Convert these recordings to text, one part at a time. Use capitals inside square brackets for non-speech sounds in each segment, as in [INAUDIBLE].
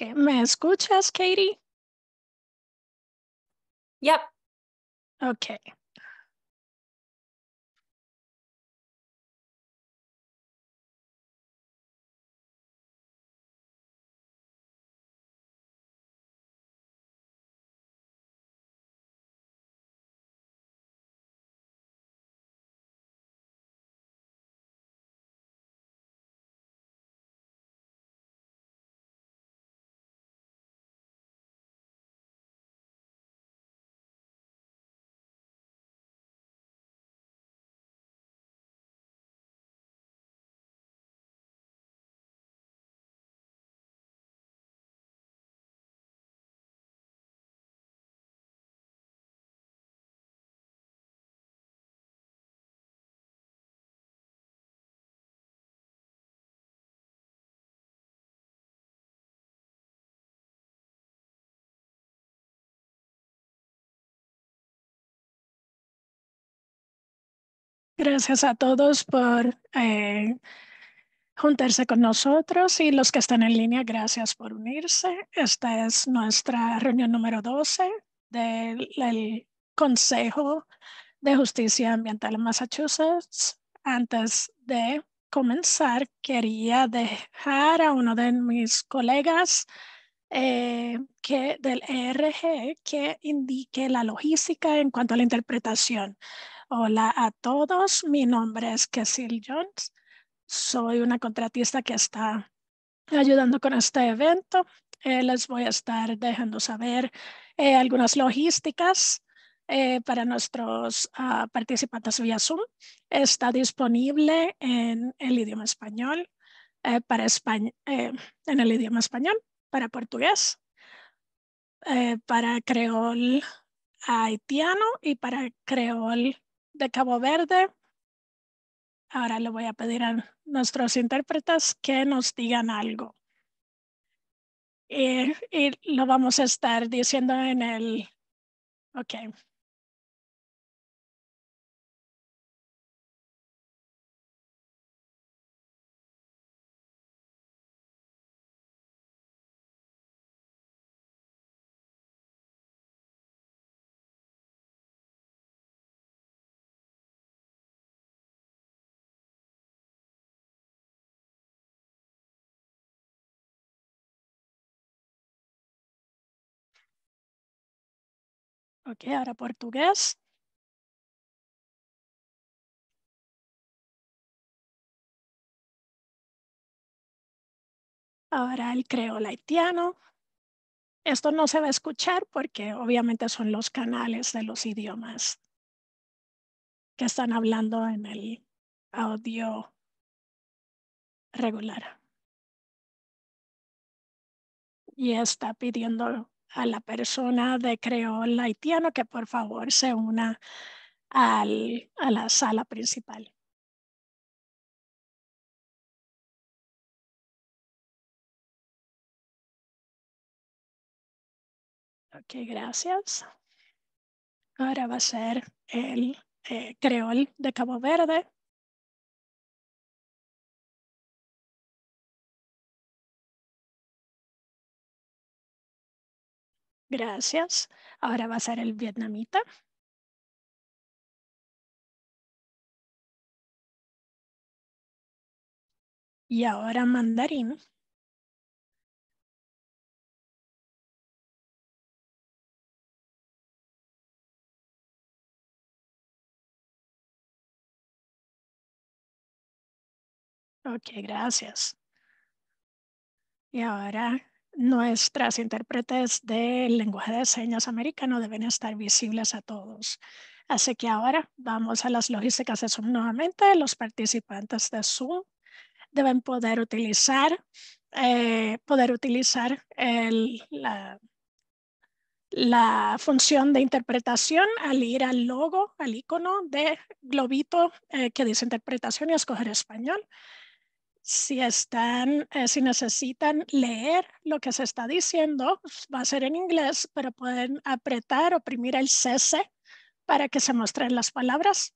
Okay, ¿me escuchas, Katie? Yep. Okay. Gracias a todos por eh, juntarse con nosotros y los que están en línea, gracias por unirse. Esta es nuestra reunión número 12 del, Consejo de Justicia Ambiental en Massachusetts. Antes de comenzar, quería dejar a uno de mis colegas eh, que, del ERG que indique la logística en cuanto a la interpretación. Hola a todos, mi nombre es Cecil Jones. Soy una contratista que está ayudando con este evento. Eh, les voy a estar dejando saber eh, algunas logísticas eh, para nuestros ah, participantes vía Zoom. Está disponible en el idioma español, para en el idioma español, para portugués, para creol haitiano y para creol de Cabo Verde. Ahora le voy a pedir a nuestros intérpretes que nos digan algo. Eh, y, lo vamos a estar diciendo en el... Ok. Ok, ahora portugués. Ahora el creo haitiano. Esto no se va a escuchar porque obviamente son los canales de los idiomas que están hablando en el audio regular. Y está pidiendo a la persona de creol haitiano que por favor se una al, a la sala principal. Ok, gracias. Ahora va a ser el eh, creol de Cabo Verde. Gracias. Ahora va a ser el vietnamita. Y ahora mandarín. Ok, gracias. Y ahora nuestras intérpretes del lenguaje de señas americano deben estar visibles a todos. Así que ahora vamos a las logísticas de Zoom nuevamente. Los participantes de Zoom deben poder utilizar, eh, poder utilizar la, función de interpretación al ir al logo, al icono de globito eh, que dice interpretación y escoger español si están, eh, si necesitan leer lo que se está diciendo, pues, va a ser en inglés, pero pueden apretar, oprimir el cese para que se muestren las palabras.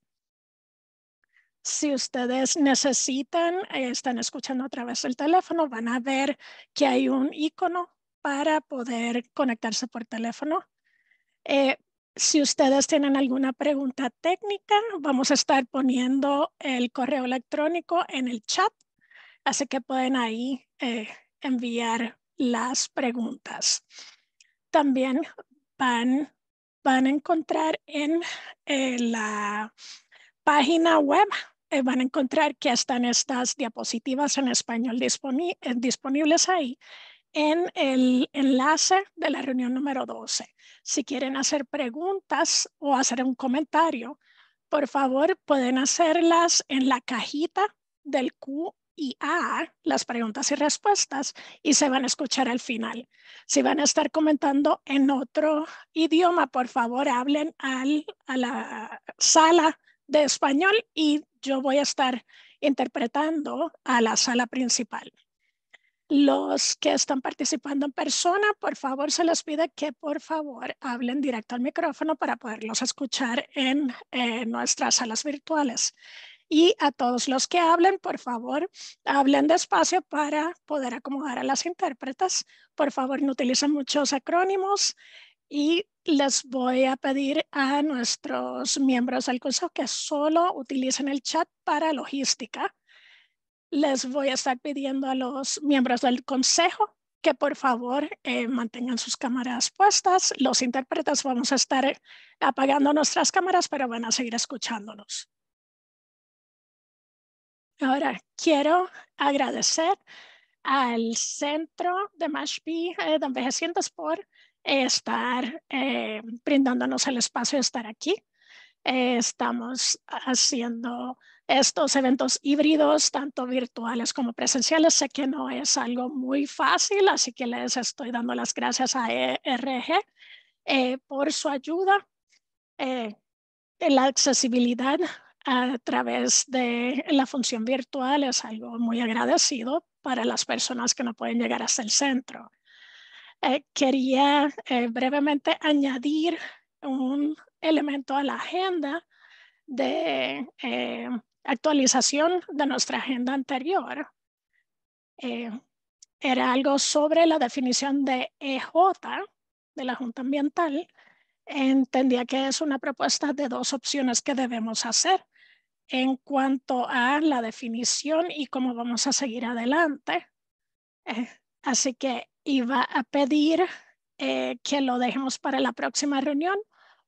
Si ustedes necesitan, eh, están escuchando a través del teléfono, van a ver que hay un icono para poder conectarse por teléfono. Eh, si ustedes tienen alguna pregunta técnica, vamos a estar poniendo el correo electrónico en el chat Así que pueden ahí eh, enviar las preguntas. También van, a encontrar en eh, la página web, eh, van a encontrar que están estas diapositivas en español disponibles ahí en el enlace de la reunión número 12. Si quieren hacer preguntas o hacer un comentario, por favor pueden hacerlas en la cajita del Q y A, las preguntas y respuestas, y se van a escuchar al final. Si van a estar comentando en otro idioma, por favor hablen al, a la sala de español y yo voy a estar interpretando a la sala principal. Los que están participando en persona, por favor, se les pide que por favor hablen directo al micrófono para poderlos escuchar en eh, nuestras salas virtuales. Y a todos los que hablen, por favor, hablen despacio para poder acomodar a las intérpretes. Por favor, no utilicen muchos acrónimos y les voy a pedir a nuestros miembros del Consejo que solo utilicen el chat para logística. Les voy a estar pidiendo a los miembros del consejo que por favor eh, mantengan sus cámaras puestas. Los intérpretes vamos a estar apagando nuestras cámaras, pero van a seguir escuchándonos. Ahora, quiero agradecer al Centro de Mashpee eh, de Envejecientes por estar eh, brindándonos el espacio de estar aquí. estamos haciendo estos eventos híbridos, tanto virtuales como presenciales. Sé que no es algo muy fácil, así que les estoy dando las gracias a ERG eh, por su ayuda. Eh, la accesibilidad a través de la función virtual es algo muy agradecido para las personas que no pueden llegar hasta el centro. Eh, quería eh, brevemente añadir un elemento a la agenda de eh, actualización de nuestra agenda anterior. era algo sobre la definición de EJ, de la Junta Ambiental, entendía que es una propuesta de dos opciones que debemos hacer en cuanto a la definición y cómo vamos a seguir adelante. Eh, así que iba a pedir eh, que lo dejemos para la próxima reunión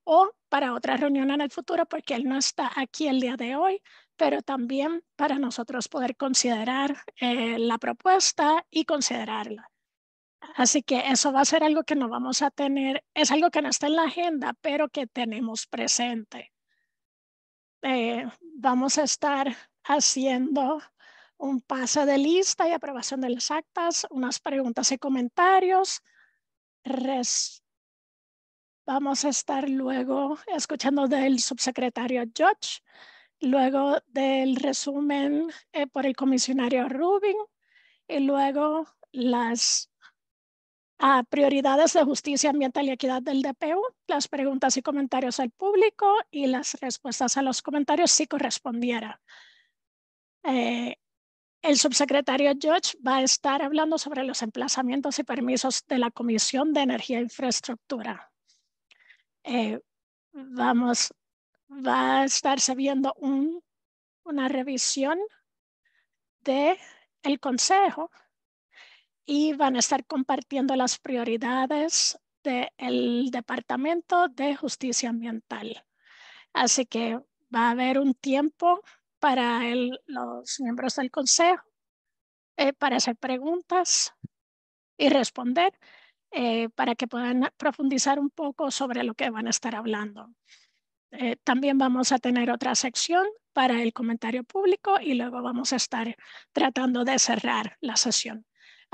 o para otra reunión en el futuro porque él no está aquí el día de hoy, pero también para nosotros poder considerar eh, la propuesta y considerarla. Así que eso va a ser algo que no vamos a tener, es algo que no está en la agenda, pero que tenemos presente. Eh, vamos a estar haciendo un pase de lista y aprobación de las actas, unas preguntas y comentarios. vamos a estar luego escuchando del subsecretario George, luego del resumen eh, por el comisionario Rubin y luego las a prioridades de justicia ambiental y equidad del DPU, las preguntas y comentarios al público y las respuestas a los comentarios si correspondiera. Eh, el subsecretario George va a estar hablando sobre los emplazamientos y permisos de la Comisión de Energía e Infraestructura. Eh, vamos, va a estar viendo una revisión del el Consejo y van a estar compartiendo las prioridades del Departamento de Justicia Ambiental. Así que va a haber un tiempo para los miembros del Consejo eh, para hacer preguntas y responder eh, para que puedan profundizar un poco sobre lo que van a estar hablando. Eh, también vamos a tener otra sección para el comentario público y luego vamos a estar tratando de cerrar la sesión.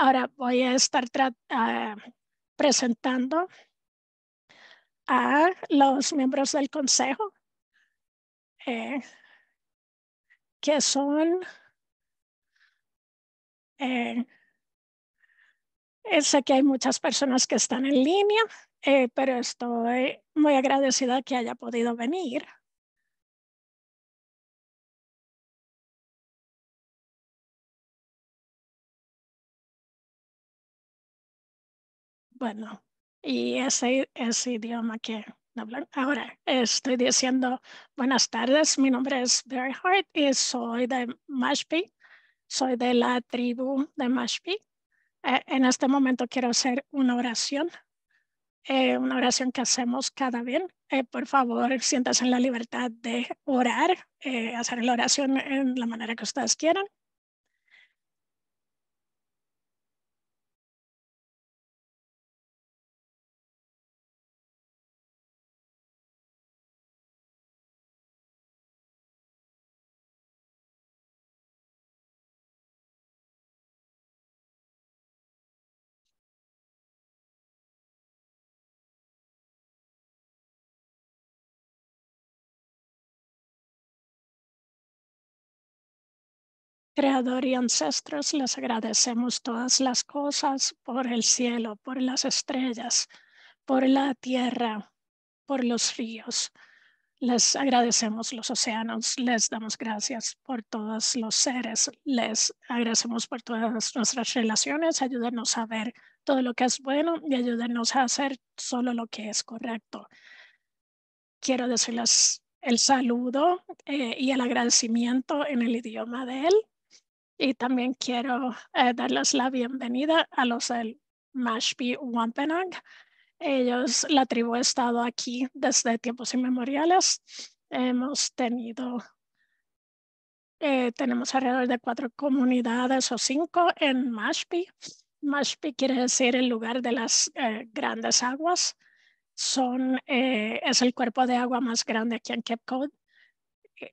Ahora voy a estar ah, presentando a los miembros del consejo, eh, que son eh, sé que hay muchas personas que están en línea, eh, pero estoy muy agradecida que haya podido venir. bueno, y ese es idioma que hablan. Ahora estoy diciendo buenas tardes, mi nombre es Barry Hart y soy de Mashpee, soy de la tribu de Mashpee. Eh, en este momento quiero hacer una oración, eh, una oración que hacemos cada bien. Eh, por favor, siéntase en la libertad de orar, hacer la oración en la manera que ustedes quieran. Creador y ancestros, les agradecemos todas las cosas por el cielo, por las estrellas, por la tierra, por los ríos. Les agradecemos los océanos, les damos gracias por todos los seres, les agradecemos por todas nuestras relaciones, ayúdenos a ver todo lo que es bueno y ayúdenos a hacer solo lo que es correcto. Quiero decirles el saludo eh, y el agradecimiento en el idioma de él. Y también quiero eh, darles la bienvenida a los del Mashpee Wampanoag. Ellos, la tribu ha estado aquí desde tiempos inmemoriales. Hemos tenido, eh, tenemos alrededor de cuatro comunidades o cinco en Mashpee. Mashpee quiere decir el lugar de las eh, grandes aguas. Son, es el cuerpo de agua más grande aquí en Cape Cod.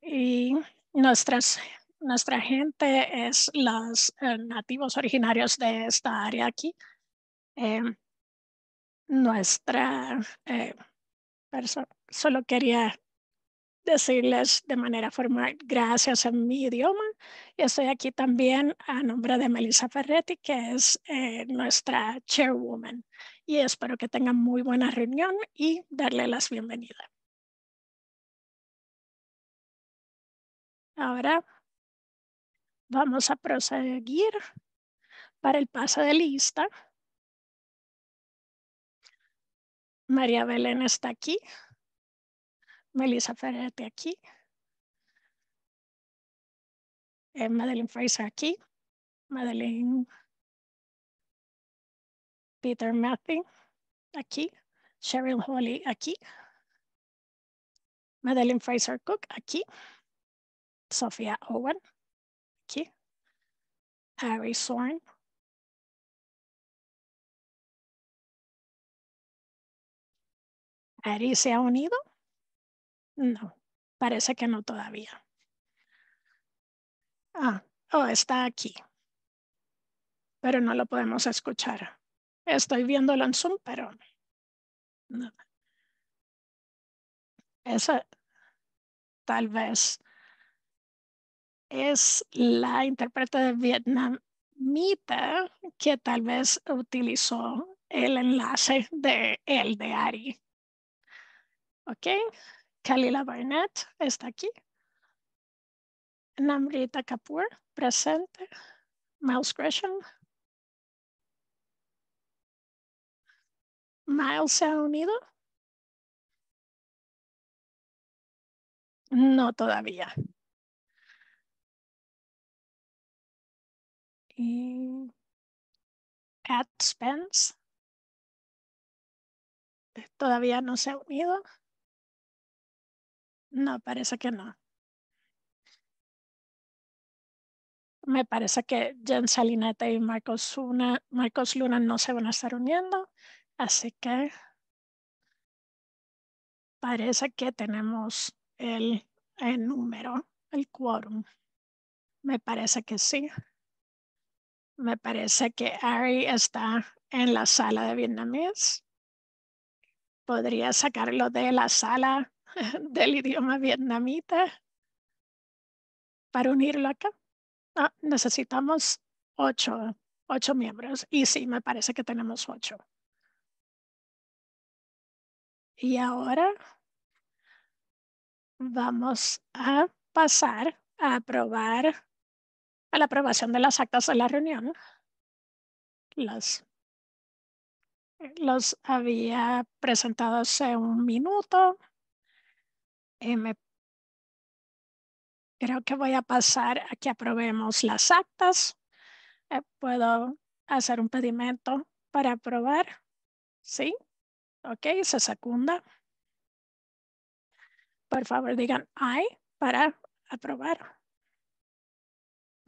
Y nuestras nuestra gente es los eh, nativos originarios de esta área aquí. Eh, nuestra eh, persona, solo quería decirles de manera formal gracias en mi idioma. Y estoy aquí también a nombre de Melissa Ferretti, que es nuestra chairwoman. Y espero que tengan muy buena reunión y darle las bienvenidas. Ahora Vamos a proseguir para el paso de lista. María Belén está aquí. Melissa Ferretti aquí. Eh, Madeline Fraser aquí. Madeline Peter Matthew aquí. Cheryl Holly aquí. Madeline Fraser Cook aquí. Sofía Owen ¿Ari Sorn. ¿Ari se ha unido? No, parece que no todavía. Ah, oh, está aquí. Pero no lo podemos escuchar. Estoy viéndolo en Zoom, pero... No. Esa, tal vez es la intérprete de vietnamita que tal vez utilizó el enlace de el de Ari. ¿Ok? Kalila Barnett está aquí. Namrita Kapoor, presente. Miles Gresham. Miles se ha unido. No todavía. y eh, ad Spence. Eh, todavía no se ha unido. No, parece que no. Me parece que Jen Salineta y Marcos, Luna no se van a estar uniendo, así que parece que tenemos el, el número, el quórum. Me parece que sí. Me parece que Ari está en la sala de vietnamés. Podría sacarlo de la sala [LAUGHS] del idioma vietnamita para unirlo acá. Ah, necesitamos ocho, ocho miembros. Y sí, me parece que tenemos ocho. Y ahora vamos a pasar a probar a la aprobación de las actas de la reunión. los había presentado hace un minuto. Eh, creo que voy a pasar a que aprobemos las actas. Eh, puedo hacer un pedimento para aprobar. ¿Sí? Ok, se secunda. Por favor, digan aye para aprobar.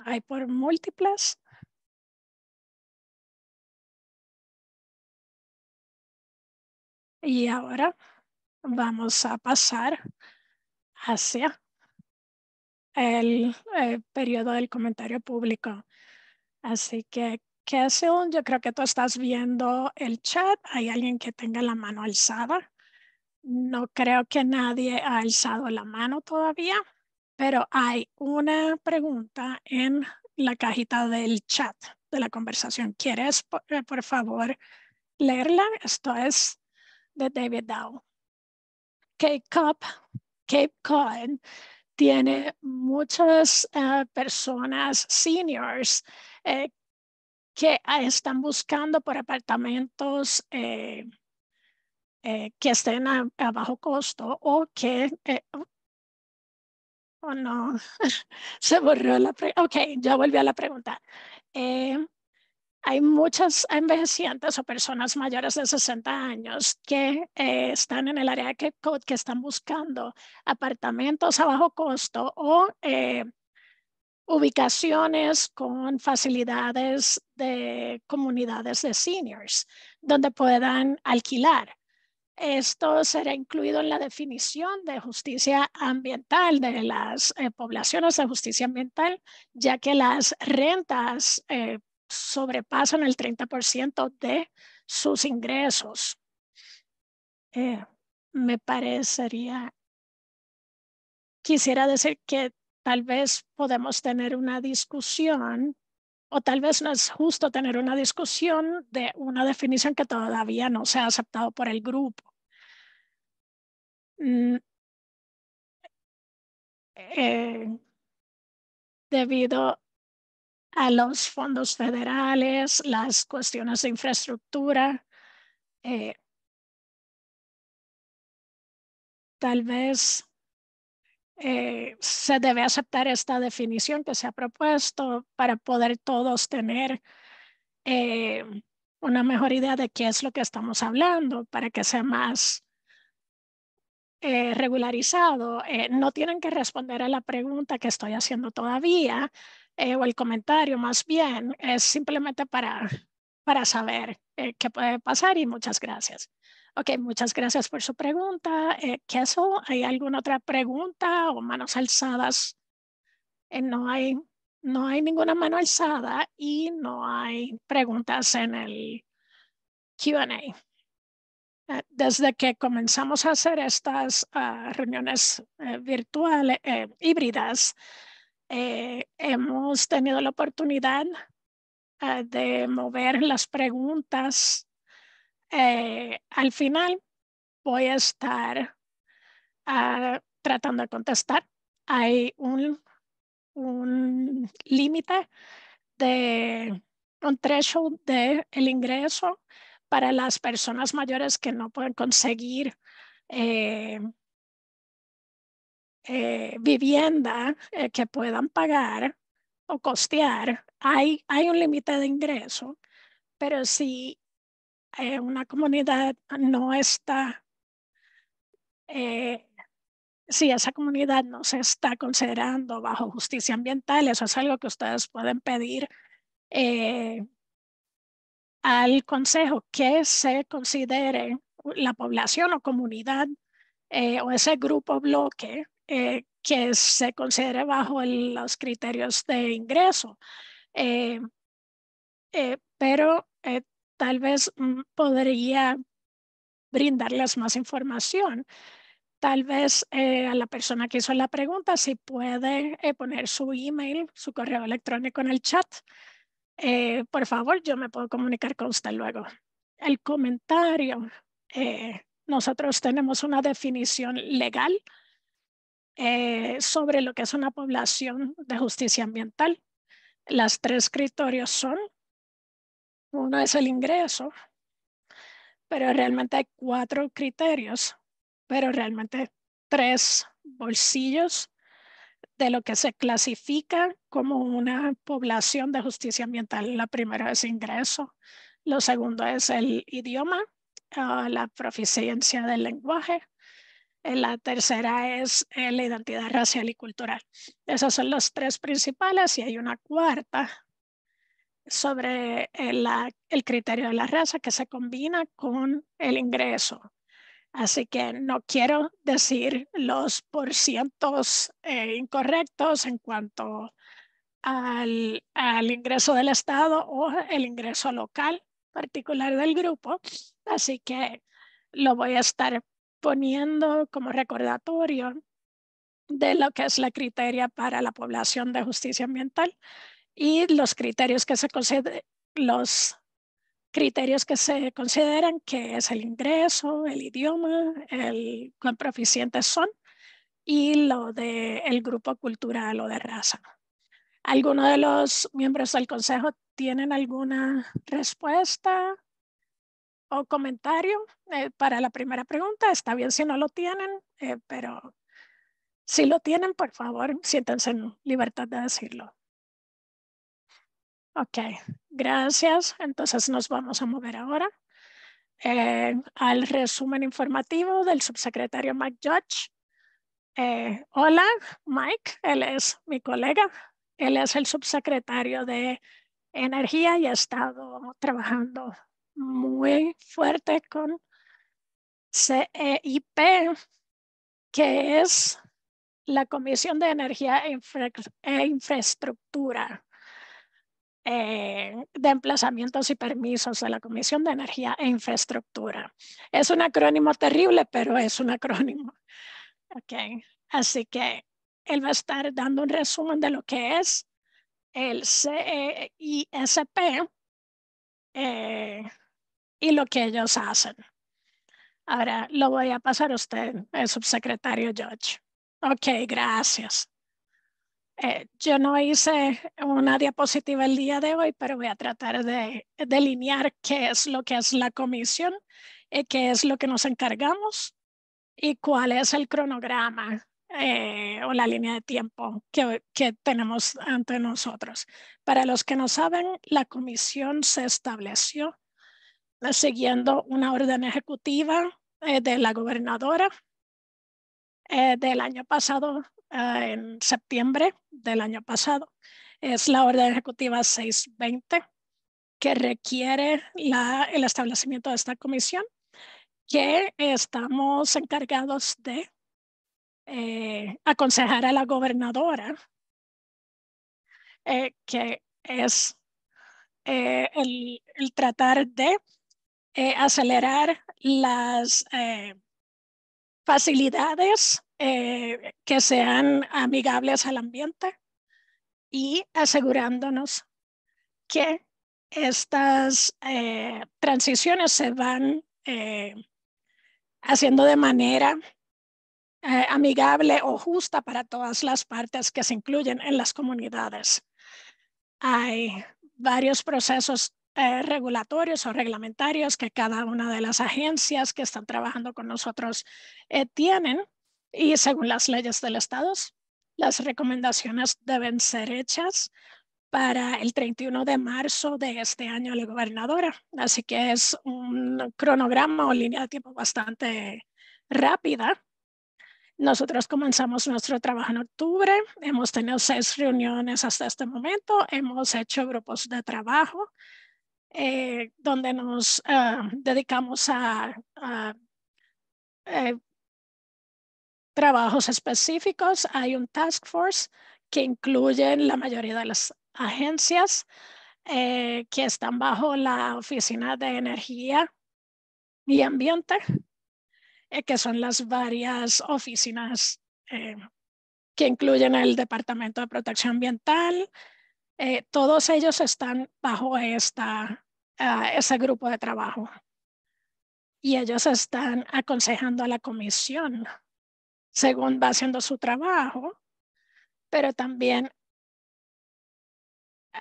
Hay por múltiples. Y ahora vamos a pasar hacia el, eh, periodo del comentario público. Así que, Kessel, yo creo que tú estás viendo el chat. Hay alguien que tenga la mano alzada. No creo que nadie ha alzado la mano todavía. Pero hay una pregunta en la cajita del chat de la conversación. ¿Quieres, eh, por, favor, leerla? Esto es de David Dow. Cape Cod, Cape Cod tiene muchas eh, personas seniors eh, que están buscando por apartamentos que estén a, bajo costo o que Oh, no. [LAUGHS] Se borró la pregunta. Ok, ya volví a la pregunta. Eh, hay muchas envejecientes o personas mayores de 60 años que eh, están en el área de Cape que están buscando apartamentos a bajo costo o eh, ubicaciones con facilidades de comunidades de seniors, donde puedan alquilar. Esto será incluido en la definición de justicia ambiental de las eh, poblaciones de justicia ambiental, ya que las rentas eh, sobrepasan el 30% de sus ingresos. Eh, me parecería, quisiera decir que tal vez podemos tener una discusión o tal vez no es justo tener una discusión de una definición que todavía no se ha aceptado por el grupo. Mm, eh, debido a los fondos federales, las cuestiones de infraestructura, eh, tal vez eh, se debe aceptar esta definición que se ha propuesto para poder todos tener eh, una mejor idea de qué es lo que estamos hablando, para que sea más eh, regularizado. no tienen que responder a la pregunta que estoy haciendo todavía, o el comentario más bien, es simplemente para, para saber qué puede pasar y muchas gracias. Ok, muchas gracias por su pregunta. Eh, ¿hay alguna otra pregunta o manos alzadas? Eh, no, hay, no hay ninguna mano alzada y no hay preguntas en el QA. Eh, desde que comenzamos a hacer estas ah, reuniones eh, virtuales, híbridas, hemos tenido la oportunidad de mover las preguntas eh, al final voy a estar ah, tratando de contestar. Hay un, límite de un threshold del el ingreso para las personas mayores que no pueden conseguir eh, eh, vivienda que puedan pagar o costear. Hay, hay un límite de ingreso, pero si eh, una comunidad no está, eh, si esa comunidad no se está considerando bajo justicia ambiental, eso es algo que ustedes pueden pedir eh, al Consejo que se considere la población o comunidad o ese grupo bloque que se considere bajo los criterios de ingreso. pero tal vez mm, podría brindarles más información. Tal vez eh, a la persona que hizo la pregunta, si puede eh, poner su email, su correo electrónico en el chat, eh, por favor, yo me puedo comunicar con usted luego. El comentario, nosotros tenemos una definición legal sobre lo que es una población de justicia ambiental. Las tres criterios son uno es el ingreso, pero realmente hay cuatro criterios, pero realmente tres bolsillos de lo que se clasifica como una población de justicia ambiental. La primera es ingreso, lo segundo es el idioma, ah, la proficiencia del lenguaje, eh, la tercera es eh, la identidad racial y cultural. Esas son las tres principales y hay una cuarta sobre eh, el, criterio de la raza que se combina con el ingreso. Así que no quiero decir los porcientos eh, incorrectos en cuanto al, al, ingreso del Estado o el ingreso local particular del grupo. Así que lo voy a estar poniendo como recordatorio de lo que es la criteria para la población de justicia ambiental y los criterios que se los criterios que se consideran que es el ingreso, el idioma, el cuán proficientes son y lo del el grupo cultural o de raza. ¿Alguno de los miembros del consejo tienen alguna respuesta o comentario eh, para la primera pregunta? Está bien si no lo tienen, eh, pero si lo tienen, por favor, siéntense en libertad de decirlo. Ok, gracias. Entonces nos vamos a mover ahora eh, al resumen informativo del subsecretario Mike Judge. Eh, hola, Mike, él es mi colega, él es el subsecretario de Energía y ha estado trabajando muy fuerte con CEIP, que es la Comisión de Energía e, e Infraestructura eh, de emplazamientos y permisos de la Comisión de Energía e Infraestructura. Es un acrónimo terrible, pero es un acrónimo. [LAUGHS] Okay. Así que él va a estar dando un resumen de lo que es el CISP e eh, y lo que ellos hacen. Ahora lo voy a pasar a usted, el subsecretario George. Ok, gracias. Eh, yo no hice una diapositiva el día de hoy, pero voy a tratar de delinear qué es lo que es la comisión, y qué es lo que nos encargamos y cuál es el cronograma eh, o la línea de tiempo que, tenemos ante nosotros. Para los que no saben, la comisión se estableció siguiendo una orden ejecutiva eh, de la gobernadora del año pasado, Ah, en septiembre del año pasado. Es la orden ejecutiva 620 que requiere el establecimiento de esta comisión que estamos encargados de eh, aconsejar a la gobernadora, eh, que es eh, el, tratar de acelerar las facilidades eh, que sean amigables al ambiente y asegurándonos que estas eh, transiciones se van eh, haciendo de manera amigable o justa para todas las partes que se incluyen en las comunidades. Hay varios procesos regulatorios o reglamentarios que cada una de las agencias que están trabajando con nosotros tienen y según las leyes del Estado, las recomendaciones deben ser hechas para el 31 de marzo de este año la gobernadora. Así que es un cronograma o línea de tiempo bastante rápida. Nosotros comenzamos nuestro trabajo en octubre. Hemos tenido seis reuniones hasta este momento. Hemos hecho grupos de trabajo eh, donde nos eh, dedicamos a, eh, trabajos específicos, hay un task force que incluye la mayoría de las agencias eh, que están bajo la Oficina de Energía y Ambiente, eh, que son las varias oficinas eh, que incluyen el Departamento de Protección Ambiental. todos ellos están bajo esta, ah, ese grupo de trabajo y ellos están aconsejando a la comisión según va haciendo su trabajo, pero también,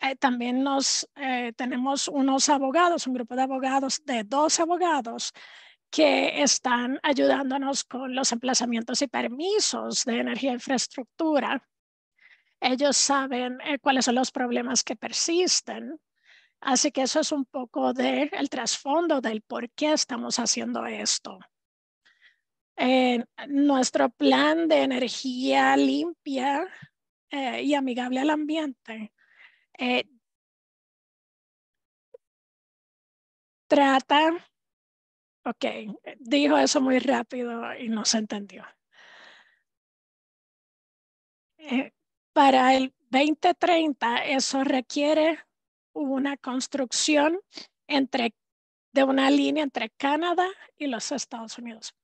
eh, eh, tenemos unos abogados, un grupo de abogados, de dos abogados que están ayudándonos con los emplazamientos y permisos de energía e infraestructura. Ellos saben eh, cuáles son los problemas que persisten. Así que eso es un poco del trasfondo del por qué estamos haciendo esto nuestro plan de energía limpia eh, y amigable al ambiente eh, trata, ok, dijo eso muy rápido y no se entendió. Eh, para el 2030 eso requiere una construcción entre, de una línea entre Canadá y los Estados Unidos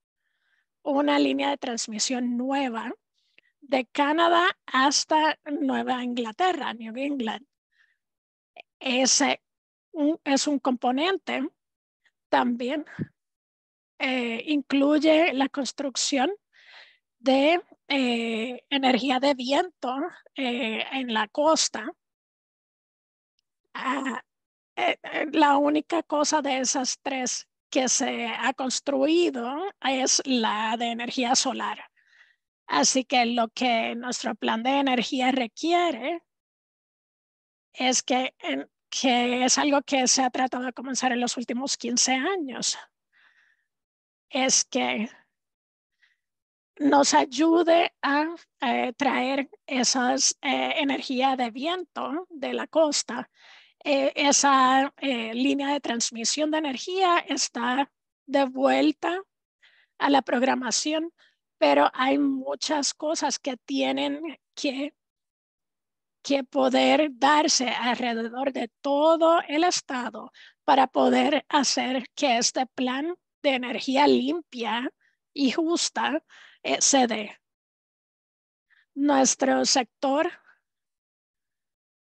una línea de transmisión nueva de Canadá hasta Nueva Inglaterra, New England. Ese es un componente también. Eh, incluye la construcción de eh, energía de viento eh, en la costa. Ah, la única cosa de esas tres que se ha construido es la de energía solar. Así que lo que nuestro plan de energía requiere es que, que es algo que se ha tratado de comenzar en los últimos 15 años. Es que nos ayude a eh, traer esas eh, energía de viento de la costa eh, esa eh, línea de transmisión de energía está de vuelta a la programación, pero hay muchas cosas que tienen que, que poder darse alrededor de todo el estado para poder hacer que este plan de energía limpia y justa eh, se dé. Nuestro sector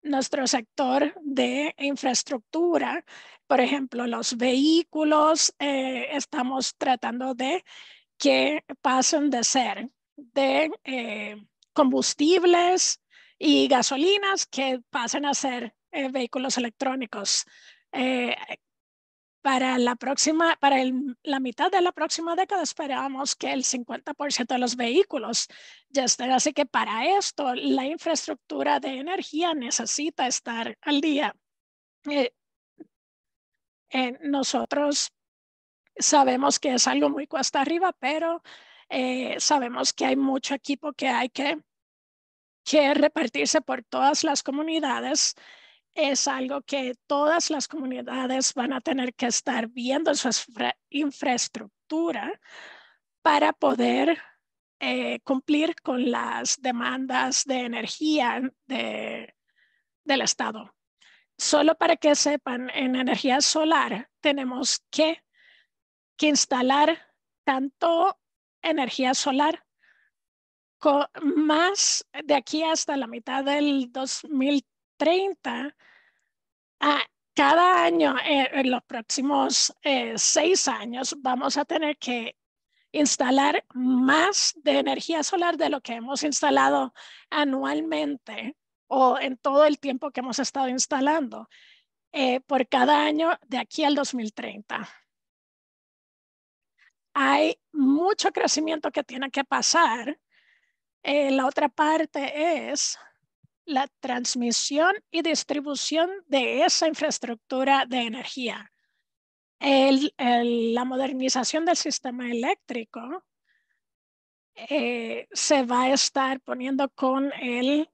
nuestro sector de infraestructura. Por ejemplo, los vehículos, eh, estamos tratando de que pasen de ser de eh, combustibles y gasolinas, que pasen a ser eh, vehículos electrónicos para la próxima, para la mitad de la próxima década esperamos que el 50% de los vehículos ya estén. Así que para esto la infraestructura de energía necesita estar al día. Eh, eh, nosotros sabemos que es algo muy cuesta arriba, pero eh, sabemos que hay mucho equipo que hay que, que repartirse por todas las comunidades es algo que todas las comunidades van a tener que estar viendo su infraestructura para poder eh, cumplir con las demandas de energía del Estado. Solo para que sepan, en energía solar tenemos que, que instalar tanto energía solar más de aquí hasta la mitad del 2030 a cada año, eh, en los próximos eh, seis años, vamos a tener que instalar más de energía solar de lo que hemos instalado anualmente o en todo el tiempo que hemos estado instalando eh, por cada año de aquí al 2030. Hay mucho crecimiento que tiene que pasar. la otra parte es la transmisión y distribución de esa infraestructura de energía. la modernización del sistema eléctrico eh, se va a estar poniendo con el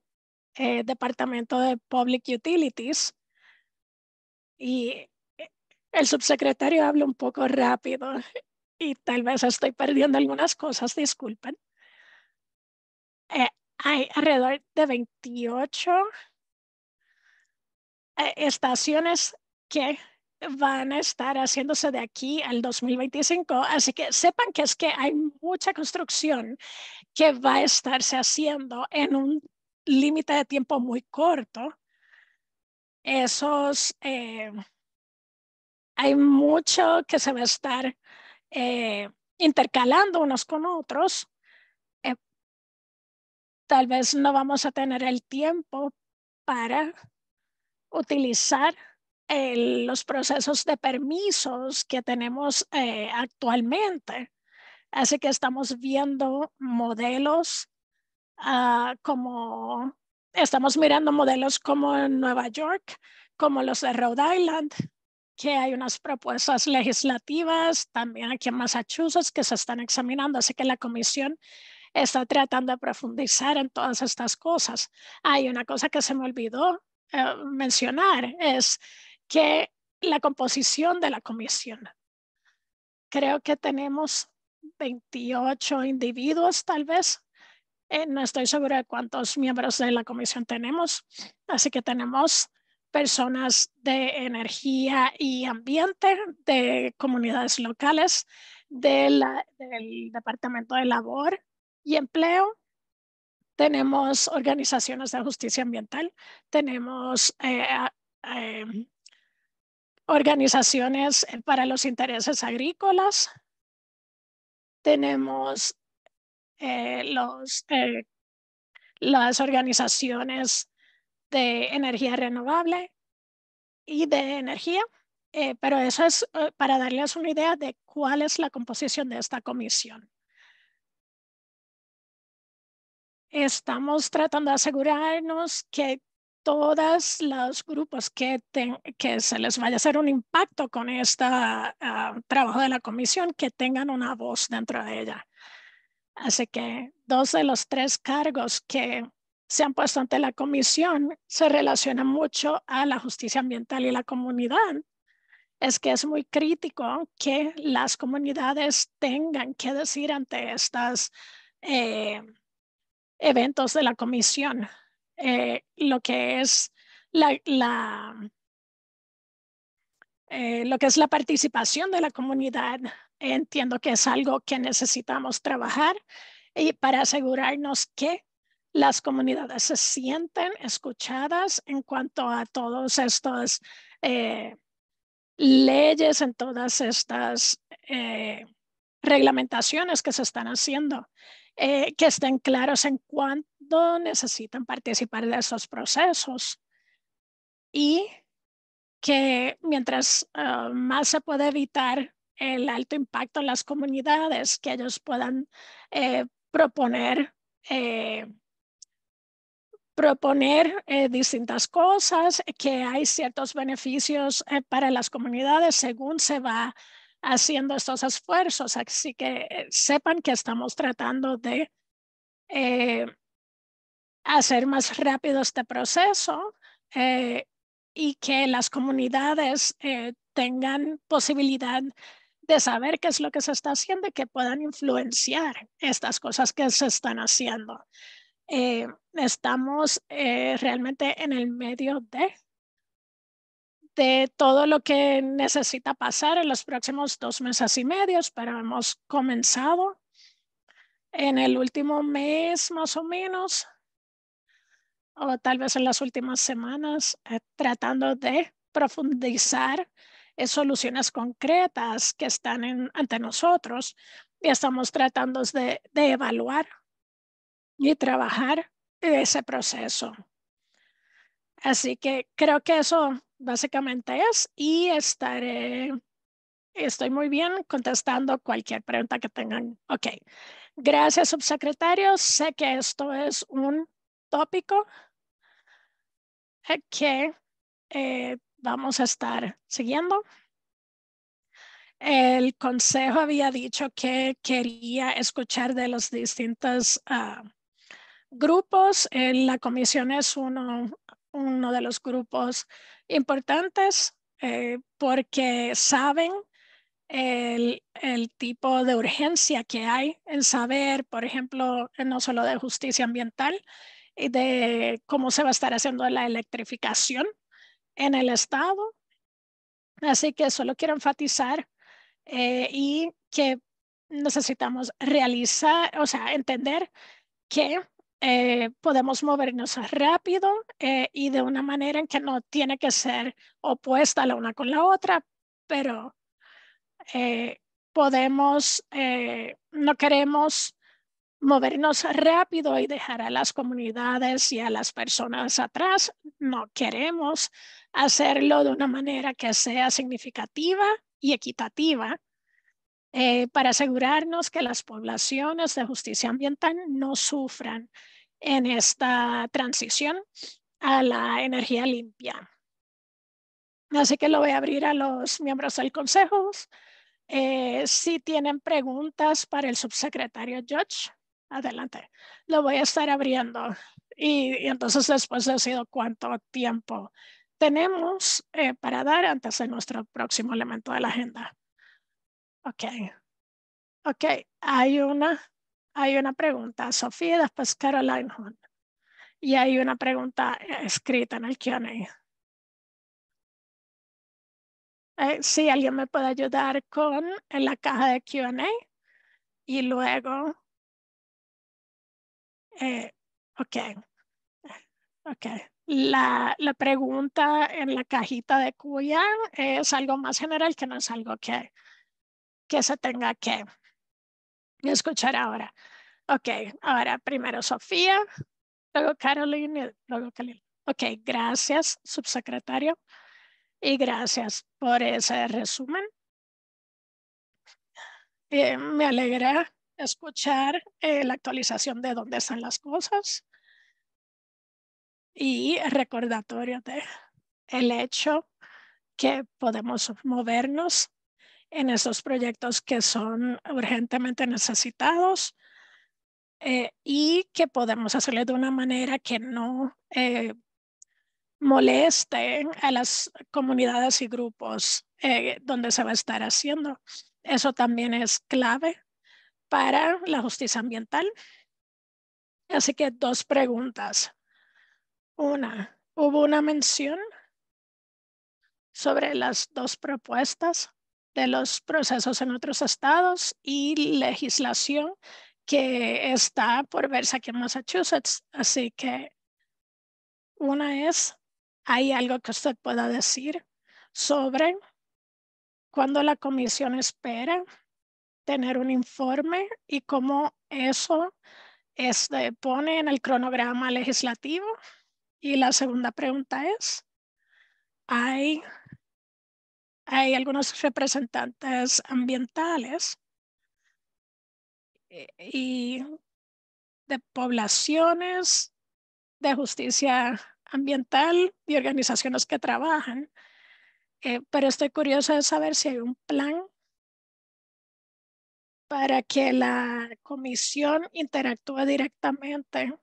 eh, Departamento de Public Utilities y eh, el subsecretario habla un poco rápido y tal vez estoy perdiendo algunas cosas, disculpen hay alrededor de 28 eh, estaciones que van a estar haciéndose de aquí al 2025. Así que sepan que es que hay mucha construcción que va a estarse haciendo en un límite de tiempo muy corto. Esos, eh, hay mucho que se va a estar eh, intercalando unos con otros tal vez no vamos a tener el tiempo para utilizar eh, los procesos de permisos que tenemos eh, actualmente. Así que estamos viendo modelos ah, como, estamos mirando modelos como en Nueva York, como los de Rhode Island, que hay unas propuestas legislativas también aquí en Massachusetts que se están examinando. Así que la comisión está tratando de profundizar en todas estas cosas. Hay una cosa que se me olvidó eh, mencionar, es que la composición de la comisión. Creo que tenemos 28 individuos tal vez. Eh, no estoy segura de cuántos miembros de la comisión tenemos, así que tenemos personas de energía y ambiente, de comunidades locales, del Departamento de Labor, y empleo, tenemos organizaciones de justicia ambiental, tenemos eh, em, organizaciones eh, para los intereses agrícolas, tenemos eh, los, las organizaciones de energía renovable y de energía. pero eso es para darles una idea de cuál es la composición de esta comisión. estamos tratando de asegurarnos que todos los grupos que, que se les vaya a hacer un impacto con este trabajo de la comisión, que tengan una voz dentro de ella. Así que dos de los tres cargos que se han puesto ante la comisión se relacionan mucho a la justicia ambiental y la comunidad. Es que es muy crítico que las comunidades tengan que decir ante estas eh, eventos de la comisión, eh, lo que es la, eh, lo que es la participación de la comunidad, entiendo que es algo que necesitamos trabajar y para asegurarnos que las comunidades se sienten escuchadas en cuanto a todas estas eh, leyes, en todas estas reglamentaciones que se están haciendo. Eh, que estén claros en cuándo necesitan participar de esos procesos y que mientras ah, más se puede evitar el alto impacto en las comunidades, que ellos puedan eh, proponer, eh, proponer distintas cosas, que hay ciertos beneficios para las comunidades según se va haciendo estos esfuerzos. Así que eh, sepan que estamos tratando de eh, hacer más rápido este proceso eh, y que las comunidades tengan posibilidad de saber qué es lo que se está haciendo y que puedan influenciar estas cosas que se están haciendo. estamos realmente en el medio de de todo lo que necesita pasar en los próximos dos meses y medio. pero hemos comenzado en el último mes más o menos, o tal vez en las últimas semanas, eh, tratando de profundizar en soluciones concretas que están ante nosotros y estamos tratando de evaluar y trabajar ese proceso. Así que creo que eso básicamente es, y estaré, estoy muy bien contestando cualquier pregunta que tengan. Ok, gracias subsecretario, sé que esto es un tópico que eh, vamos a estar siguiendo. El consejo había dicho que quería escuchar de los distintos ah, grupos. en la comisión es uno uno de los grupos importantes eh, porque saben el, tipo de urgencia que hay en saber, por ejemplo, no solo de justicia ambiental y de cómo se va a estar haciendo la electrificación en el estado. Así que solo quiero enfatizar eh, y que necesitamos realizar, o sea, entender que eh, podemos movernos rápido eh, y de una manera en que no tiene que ser opuesta la una con la otra, pero eh, podemos, no queremos movernos rápido y dejar a las comunidades y a las personas atrás. No queremos hacerlo de una manera que sea significativa y equitativa eh, para asegurarnos que las poblaciones de justicia ambiental no sufran en esta transición a la energía limpia. Así que lo voy a abrir a los miembros del consejo. Eh, si tienen preguntas para el subsecretario Judge, adelante. Lo voy a estar abriendo y, entonces después decido cuánto tiempo tenemos eh, para dar antes de nuestro próximo elemento de la agenda. Ok. Ok, hay una, hay una pregunta, Sofía, después Caroline Y hay una pregunta eh, escrita en el QA. Eh, si sí, alguien me puede ayudar con en la caja de QA y luego. Eh, ok. Ok. La, la, pregunta en la cajita de QA es algo más general que no es algo que que se tenga que escuchar ahora. Ok, ahora primero Sofía, luego Carolina, luego Kalil. Ok, gracias, subsecretario, y gracias por ese resumen. Eh, me alegra escuchar eh, la actualización de dónde están las cosas y recordatorio de el hecho que podemos movernos en esos proyectos que son urgentemente necesitados eh, y que podemos hacerlo de una manera que no eh, moleste a las comunidades y grupos eh, donde se va a estar haciendo. Eso también es clave para la justicia ambiental. Así que dos preguntas. Una, ¿hubo una mención sobre las dos propuestas? de los procesos en otros estados y legislación que está por verse aquí en Massachusetts. Así que una es, ¿hay algo que usted pueda decir sobre cuándo la comisión espera tener un informe y cómo eso este, pone en el cronograma legislativo? Y la segunda pregunta es, ¿hay hay algunos representantes ambientales y de poblaciones de justicia ambiental y organizaciones que trabajan. Eh, pero estoy curiosa de saber si hay un plan para que la comisión interactúe directamente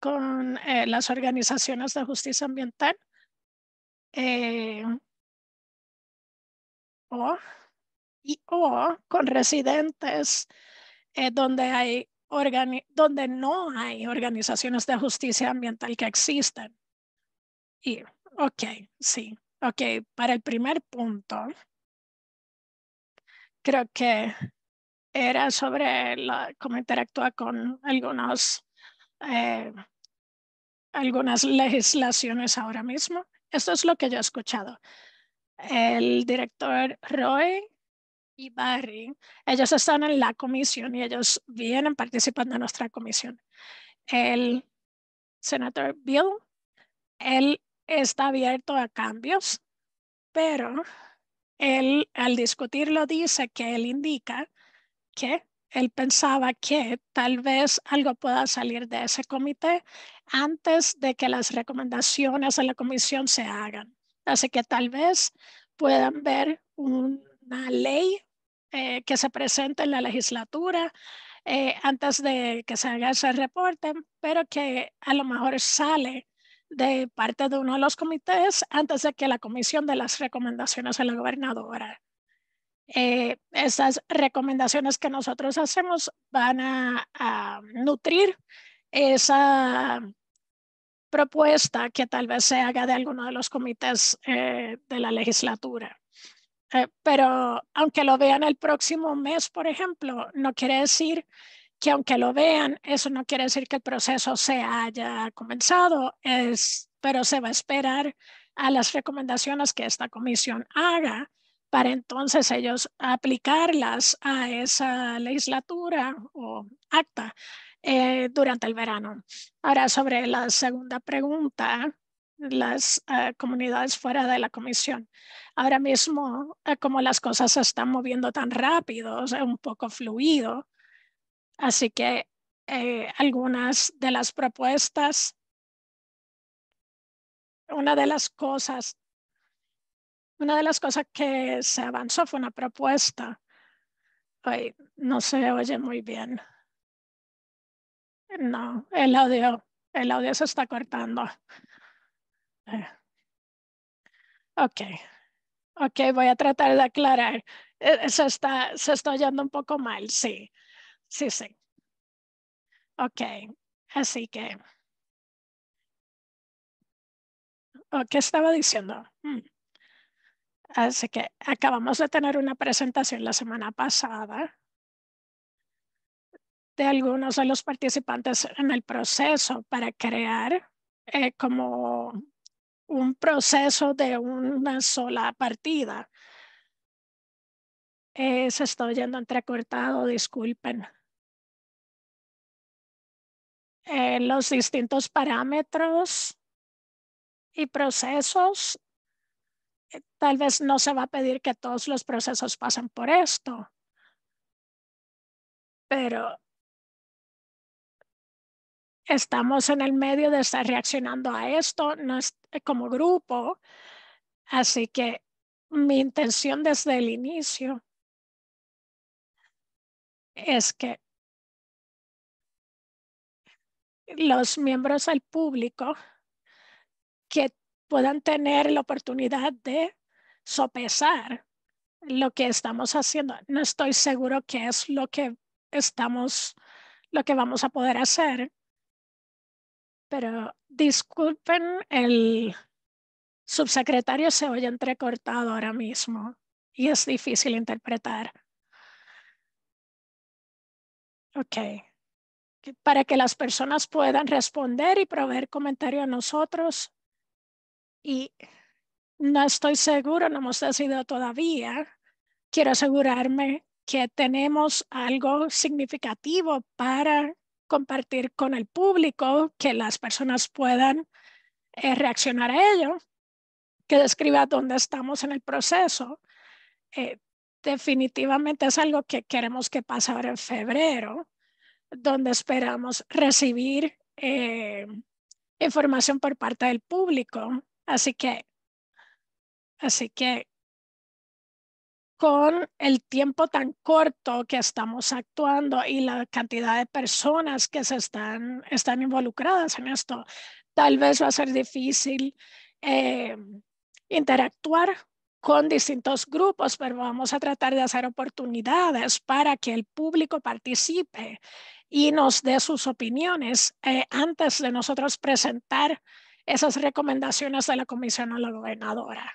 con eh, las organizaciones de justicia ambiental eh, o, oh. y, o oh. con residentes eh, donde, hay donde no hay organizaciones de justicia ambiental que existen. Y, ok, sí, ok, para el primer punto, creo que era sobre cómo interactúa con eh, algunas legislaciones ahora mismo. Esto es lo que yo he escuchado el director Roy y Barry. Ellos están en la comisión y ellos vienen participando en nuestra comisión. El senador Bill, él está abierto a cambios, pero él al discutirlo dice que él indica que él pensaba que tal vez algo pueda salir de ese comité antes de que las recomendaciones de la comisión se hagan. Así que tal vez puedan ver una ley eh, que se presente en la legislatura eh, antes de que se haga ese reporte, pero que a lo mejor sale de parte de uno de los comités antes de que la comisión de las recomendaciones a la gobernadora. Eh, esas recomendaciones que nosotros hacemos van a nutrir esa propuesta que tal vez se haga de alguno de los comités eh, de la legislatura. Eh, pero aunque lo vean el próximo mes, por ejemplo, no quiere decir que aunque lo vean, eso no quiere decir que el proceso se haya comenzado, es, pero se va a esperar a las recomendaciones que esta comisión haga para entonces ellos aplicarlas a esa legislatura o acta eh, durante el verano. Ahora, sobre la segunda pregunta, las eh, comunidades fuera de la comisión. Ahora mismo, eh, como las cosas se están moviendo tan rápido, o un poco fluido, así que algunas de las propuestas, una de las cosas, una de las cosas que se avanzó fue una propuesta. Ay, no se oye muy bien. No, el audio, el audio se está cortando. Eh. Ok, ok, voy a tratar de aclarar. Eh, eh, se está, se está oyendo un poco mal, sí, sí, sí. Ok, así que... Oh, ¿Qué estaba diciendo? Mm. Así que acabamos de tener una presentación la semana pasada de algunos de los participantes en el proceso para crear eh, como un proceso de una sola partida. se está yendo entrecortado, disculpen. Eh, los distintos parámetros y procesos. Eh, tal vez no se va a pedir que todos los procesos pasen por esto, pero estamos en el medio de estar reaccionando a esto eh, como grupo. Así que mi intención desde el inicio es que los miembros del público que puedan tener la oportunidad de sopesar lo que estamos haciendo. No estoy seguro qué es lo que estamos, lo que vamos a poder hacer, pero disculpen, el subsecretario se oye entrecortado ahora mismo y es difícil interpretar. Ok. Para que las personas puedan responder y proveer comentario a nosotros. Y no estoy seguro, no hemos decidido todavía. Quiero asegurarme que tenemos algo significativo para compartir con el público, que las personas puedan eh, reaccionar a ello, que describa dónde estamos en el proceso. Eh, definitivamente es algo que queremos que pase ahora en febrero, donde esperamos recibir eh, información por parte del público. Así que, así que con el tiempo tan corto que estamos actuando y la cantidad de personas que están, involucradas en esto, tal vez va a ser difícil eh, interactuar con distintos grupos, pero vamos a tratar de hacer oportunidades para que el público participe y nos dé sus opiniones eh, antes de nosotros presentar esas recomendaciones de la comisión a la gobernadora.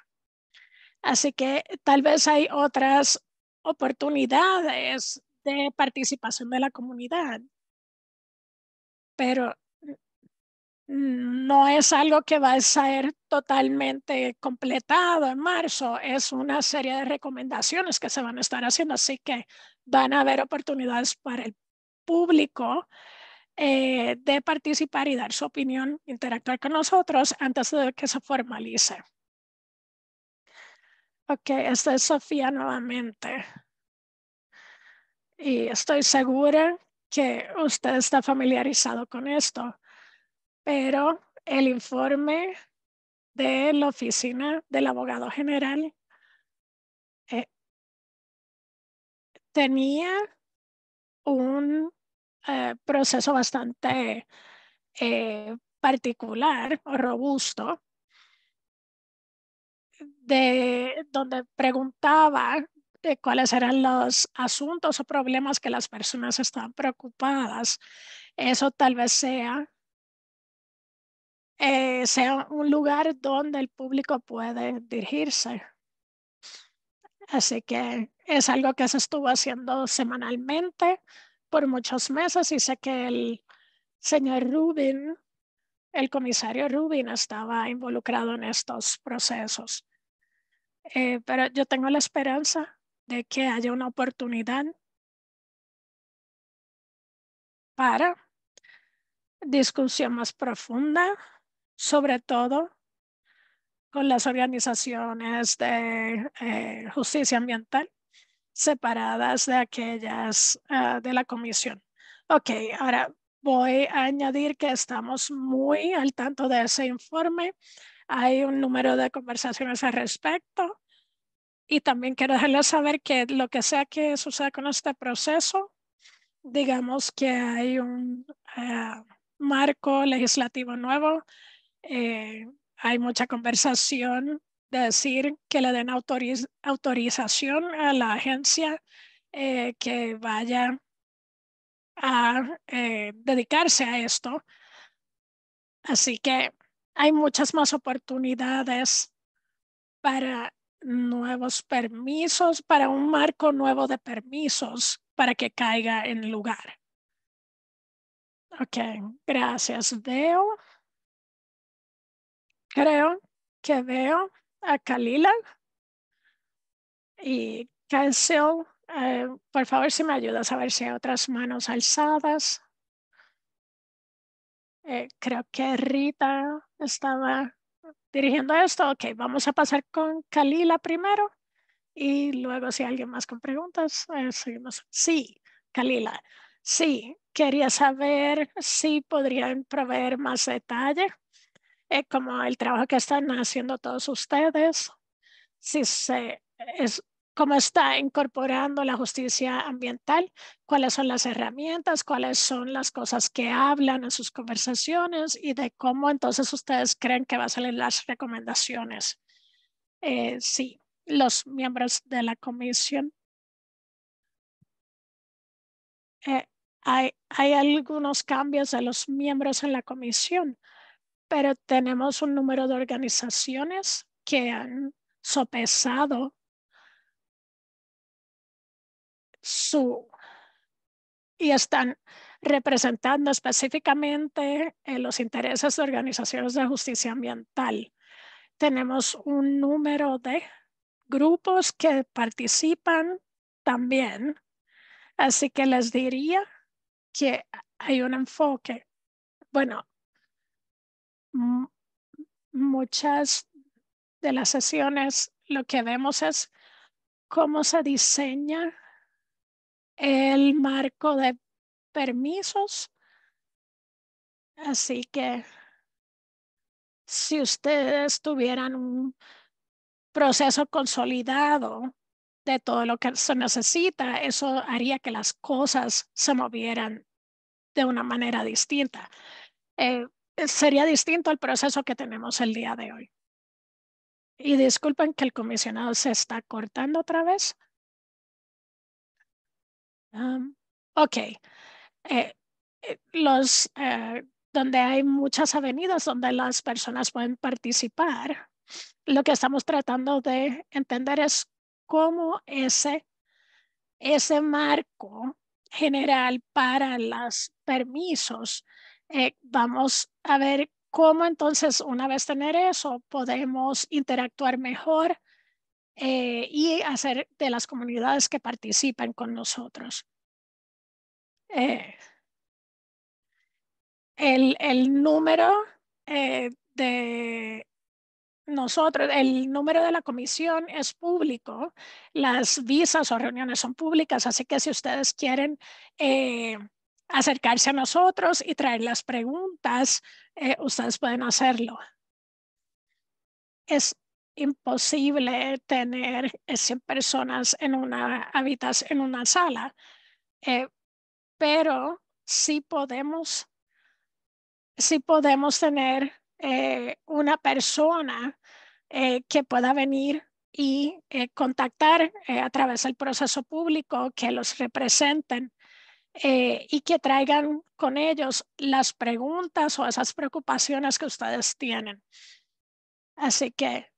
Así que tal vez hay otras oportunidades de participación de la comunidad, pero no es algo que va a ser totalmente completado en marzo, es una serie de recomendaciones que se van a estar haciendo, así que van a haber oportunidades para el público eh, de participar y dar su opinión, interactuar con nosotros antes de que se formalice. Ok, esta es Sofía nuevamente. Y estoy segura que usted está familiarizado con esto, pero el informe de la oficina del abogado general eh, tenía un eh, proceso bastante eh, particular o robusto de donde preguntaba de cuáles eran los asuntos o problemas que las personas estaban preocupadas. Eso tal vez sea, eh, sea un lugar donde el público puede dirigirse. Así que es algo que se estuvo haciendo semanalmente por muchos meses y sé que el señor Rubin, el comisario Rubin, estaba involucrado en estos procesos. Eh, pero yo tengo la esperanza de que haya una oportunidad para discusión más profunda, sobre todo con las organizaciones de eh, justicia ambiental separadas de aquellas ah, de la comisión. Ok, ahora voy a añadir que estamos muy al tanto de ese informe hay un número de conversaciones al respecto. Y también quiero dejarles saber que lo que sea que suceda con este proceso, digamos que hay un ah, marco legislativo nuevo, eh, hay mucha conversación de decir que le den autorización a la agencia eh, que vaya a eh, dedicarse a esto. Así que hay muchas más oportunidades para nuevos permisos, para un marco nuevo de permisos para que caiga en lugar. Ok, gracias. Veo, creo que veo a Kalila y Cancel. Eh, por favor, si me ayudas a ver si hay otras manos alzadas. Eh, creo que Rita estaba dirigiendo esto. Ok, vamos a pasar con Kalila primero y luego si alguien más con preguntas, eh, seguimos. Sí, Kalila, sí, quería saber si podrían proveer más detalle, eh, como el trabajo que están haciendo todos ustedes, si se, es, cómo está incorporando la justicia ambiental, cuáles son las herramientas, cuáles son las cosas que hablan en sus conversaciones y de cómo entonces ustedes creen que van a salir las recomendaciones. Eh, sí, los miembros de la comisión. Eh, hay, hay algunos cambios de los miembros en la comisión, pero tenemos un número de organizaciones que han sopesado su, y están representando específicamente eh, los intereses de organizaciones de justicia ambiental. Tenemos un número de grupos que participan también, así que les diría que hay un enfoque. Bueno, muchas de las sesiones lo que vemos es cómo se diseña el marco de permisos. Así que si ustedes tuvieran un proceso consolidado de todo lo que se necesita, eso haría que las cosas se movieran de una manera distinta. Eh, sería distinto al proceso que tenemos el día de hoy. Y disculpen que el comisionado se está cortando otra vez ok. Eh, eh, los, eh, donde hay muchas avenidas donde las personas pueden participar, lo que estamos tratando de entender es cómo ese, marco general para los permisos, vamos a ver cómo entonces una vez tener eso podemos interactuar mejor eh, y hacer de las comunidades que participan con nosotros. Eh, el, número eh, de nosotros, el número de la comisión es público, las visas o reuniones son públicas, así que si ustedes quieren acercarse a nosotros y traer las preguntas, ustedes pueden hacerlo. Es imposible tener 100 eh, personas en una, habitación, en una sala, eh, pero sí podemos, sí podemos tener eh, una persona que pueda venir y contactar a través del proceso público que los representen. y que traigan con ellos las preguntas o esas preocupaciones que ustedes tienen. Así que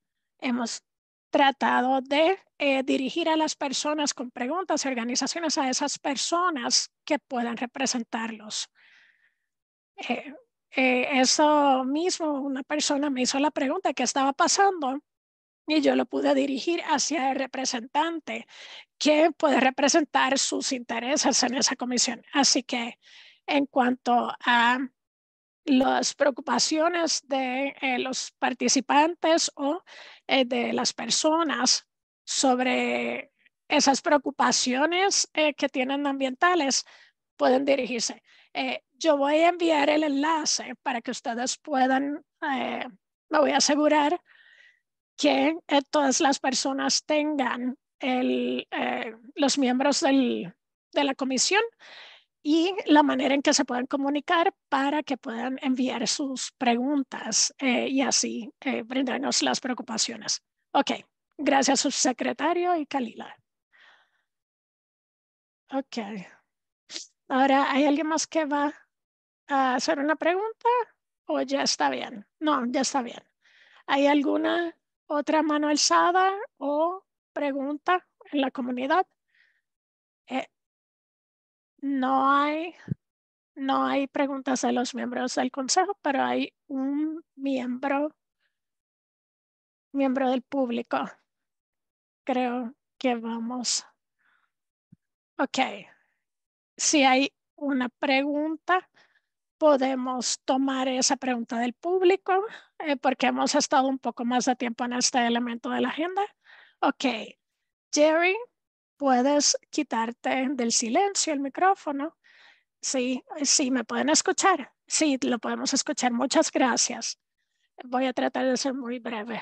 Hemos tratado de eh, dirigir a las personas con preguntas y organizaciones a esas personas que puedan representarlos. Eh, eh, eso mismo, una persona me hizo la pregunta que estaba pasando y yo lo pude dirigir hacia el representante que puede representar sus intereses en esa comisión. Así que en cuanto a las preocupaciones de los participantes o eh, de las personas sobre esas preocupaciones eh, que tienen ambientales pueden dirigirse. Eh, yo voy a enviar el enlace para que ustedes puedan, me voy a asegurar que todas las personas tengan los miembros de la comisión y la manera en que se puedan comunicar para que puedan enviar sus preguntas eh, y así eh, brindarnos las preocupaciones. Ok, gracias subsecretario y Kalila. Ok, ahora hay alguien más que va a hacer una pregunta o ya está bien. No, ya está bien. ¿Hay alguna otra mano alzada o pregunta en la comunidad? Eh, no hay, no hay preguntas de los miembros del consejo, pero hay un miembro, miembro del público. Creo que vamos. Ok. Si hay una pregunta, podemos tomar esa pregunta del público eh, porque hemos estado un poco más de tiempo en este elemento de la agenda. Ok. Jerry, puedes quitarte del silencio el micrófono. Sí, sí, me pueden escuchar. Sí, lo podemos escuchar. Muchas gracias. Voy a tratar de ser muy breve.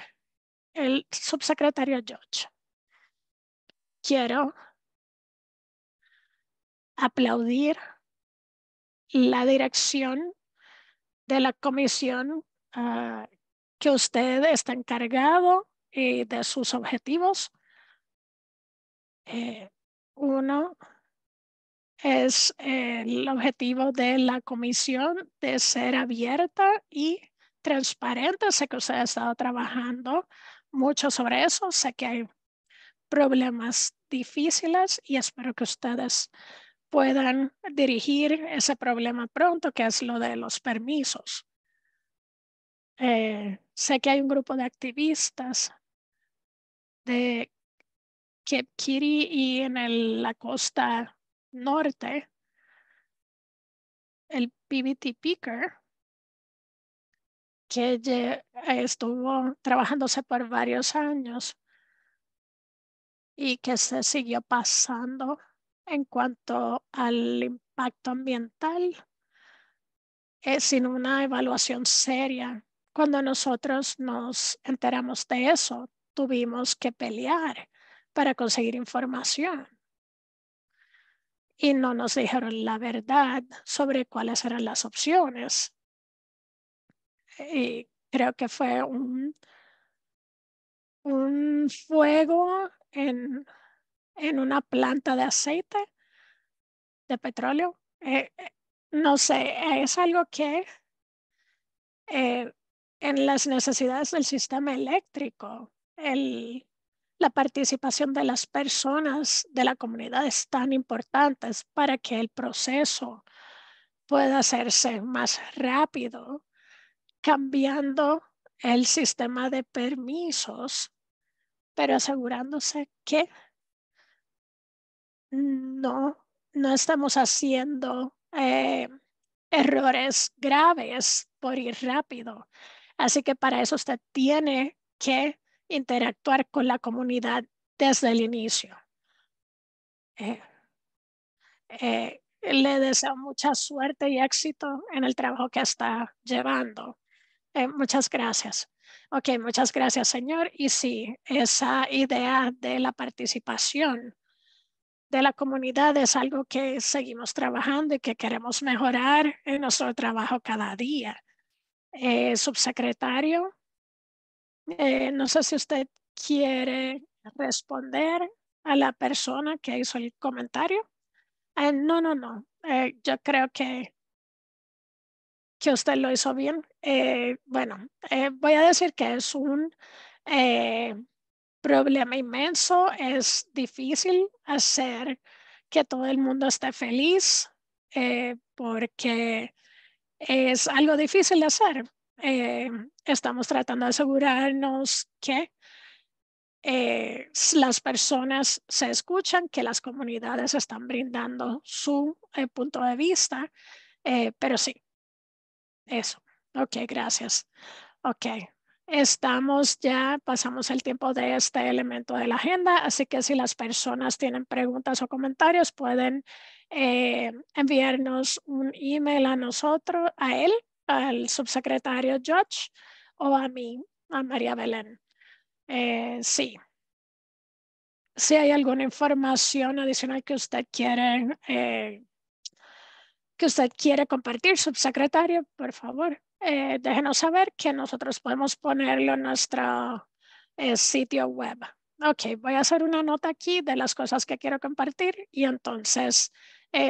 El subsecretario George. Quiero aplaudir la dirección de la comisión ah, que usted está encargado y eh, de sus objetivos eh, uno es el objetivo de la comisión de ser abierta y transparente. Sé que usted ha estado trabajando mucho sobre eso. Sé que hay problemas difíciles y espero que ustedes puedan dirigir ese problema pronto, que es lo de los permisos. Eh, sé que hay un grupo de activistas de Kiri y en la costa norte, el PBT Picker, que estuvo trabajándose por varios años y que se siguió pasando en cuanto al impacto ambiental es sin una evaluación seria. Cuando nosotros nos enteramos de eso, tuvimos que pelear para conseguir información. Y no nos dijeron la verdad sobre cuáles eran las opciones. Y creo que fue un, un fuego en, una planta de aceite, de petróleo. Eh, eh, no sé, es algo que eh, en las necesidades del sistema eléctrico, el, la participación de las personas de la comunidad es tan importante para que el proceso pueda hacerse más rápido, cambiando el sistema de permisos, pero asegurándose que no, no estamos haciendo eh, errores graves por ir rápido. Así que para eso usted tiene que interactuar con la comunidad desde el inicio. Eh, eh, le deseo mucha suerte y éxito en el trabajo que está llevando. Eh, muchas gracias. Ok, muchas gracias, señor. Y sí, esa idea de la participación de la comunidad es algo que seguimos trabajando y que queremos mejorar en nuestro trabajo cada día. subsecretario, eh, no sé si usted quiere responder a la persona que hizo el comentario. Eh, no, no, no. Eh, yo creo que, que usted lo hizo bien. bueno, voy a decir que es un problema inmenso. Es difícil hacer que todo el mundo esté feliz porque es algo difícil de hacer eh, estamos tratando de asegurarnos que eh, las personas se escuchan, que las comunidades están brindando su eh, punto de vista, pero sí, eso. Ok, gracias. Ok, estamos ya, pasamos el tiempo de este elemento de la agenda, así que si las personas tienen preguntas o comentarios, pueden enviarnos un email a nosotros, a él, al subsecretario George o a mí, a María Belén. Eh, sí. Si hay alguna información adicional que usted quiere eh, que usted quiere compartir, subsecretario, por favor, eh, déjenos saber que nosotros podemos ponerlo en nuestro sitio web. Ok, voy a hacer una nota aquí de las cosas que quiero compartir y entonces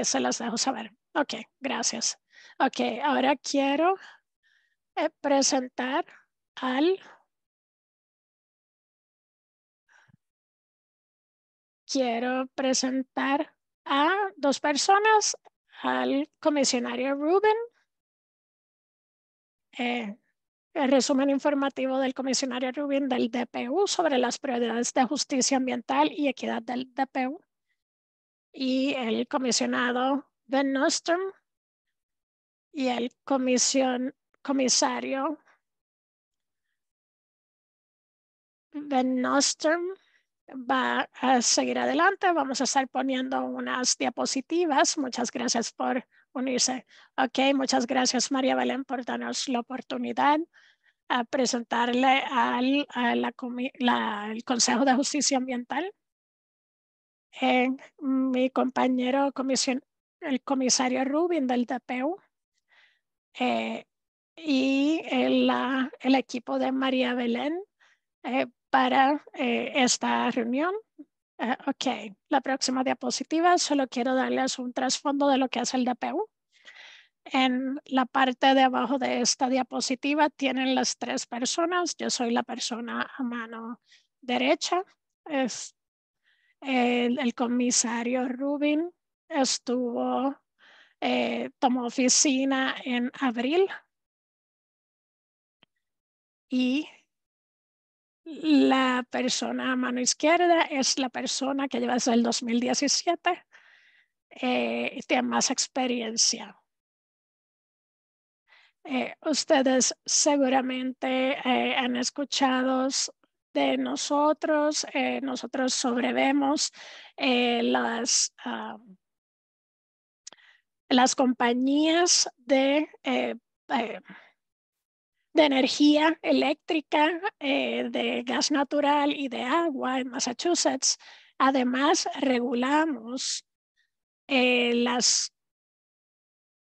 se las dejo saber. Ok, gracias. Ok, ahora quiero eh, presentar al... Quiero presentar a dos personas, al comisionario Rubin, eh, el resumen informativo del comisionario Rubin del DPU sobre las prioridades de justicia ambiental y equidad del DPU y el comisionado Ben Nostrum y el comisión, comisario Ben Nostrum va a seguir adelante. Vamos a estar poniendo unas diapositivas. Muchas gracias por unirse. Ok, muchas gracias María Belén por darnos la oportunidad a presentarle al Consejo de Justicia Ambiental. Eh, mi compañero, comisión, el comisario Rubin del DPU, eh, y el, el, equipo de María Belén eh, para eh, esta reunión. ok, la próxima diapositiva, solo quiero darles un trasfondo de lo que hace el DPU. En la parte de abajo de esta diapositiva tienen las tres personas. Yo soy la persona a mano derecha. Es el, el comisario Rubin estuvo eh, tomó oficina en abril y la persona a mano izquierda es la persona que lleva desde el 2017 eh, y tiene más experiencia. Eh, ustedes seguramente han escuchado de nosotros, nosotros sobrevemos las... Ah, las compañías de, eh, eh, de energía eléctrica, eh, de gas natural y de agua en Massachusetts. Además, regulamos las,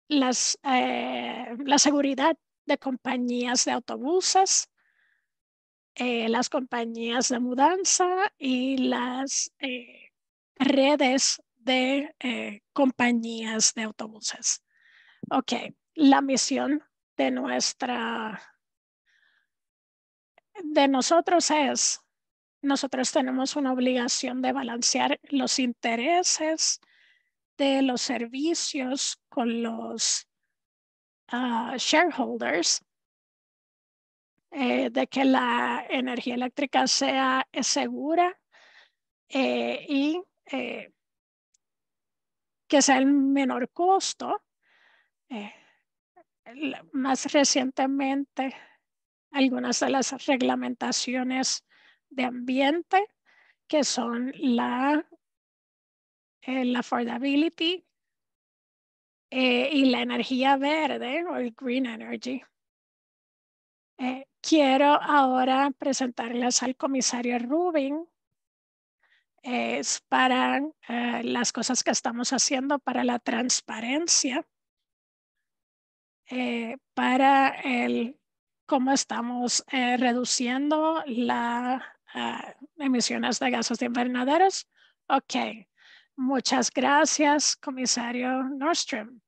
la seguridad de compañías de autobuses, las compañías de mudanza y las redes de eh, compañías de autobuses. Ok, la misión de nuestra, de nosotros es, nosotros tenemos una obligación de balancear los intereses de los servicios con los ah, shareholders, eh, de que la energía eléctrica sea segura eh, y que es el menor costo. Eh, más recientemente, algunas de las reglamentaciones de ambiente, que son la, eh, la affordability eh, y la energía verde o el green energy. quiero ahora presentarles al comisario Rubin, es para eh, las cosas que estamos haciendo, para la transparencia, eh, para el cómo estamos eh, reduciendo las ah, emisiones de gases de invernaderos. Ok, muchas gracias, comisario Nordstrom.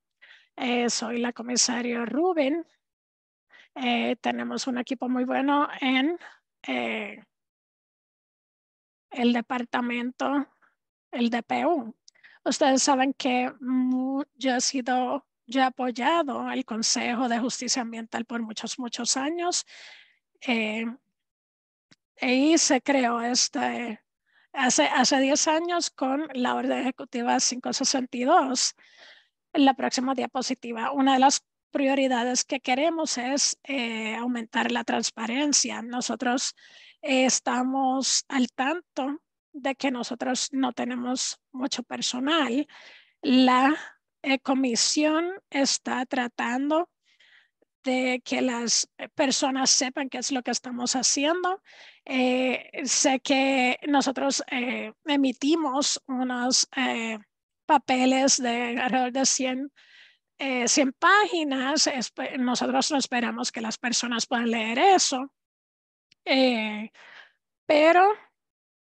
soy la comisario Rubin. tenemos un equipo muy bueno en el departamento, el DPU. Ustedes saben que yo he sido, yo he apoyado el Consejo de Justicia Ambiental por muchos, muchos años. Eh, e y se creó este, hace, hace 10 años con la Orden Ejecutiva 562. En la próxima diapositiva, una de las prioridades que queremos es eh, aumentar la transparencia. Nosotros estamos al tanto de que nosotros no tenemos mucho personal. La eh, comisión está tratando de que las eh, personas sepan qué es lo que estamos haciendo. Eh, sé que nosotros emitimos unos papeles de alrededor de 100 100 páginas, nosotros no esperamos que las personas puedan leer eso, eh, pero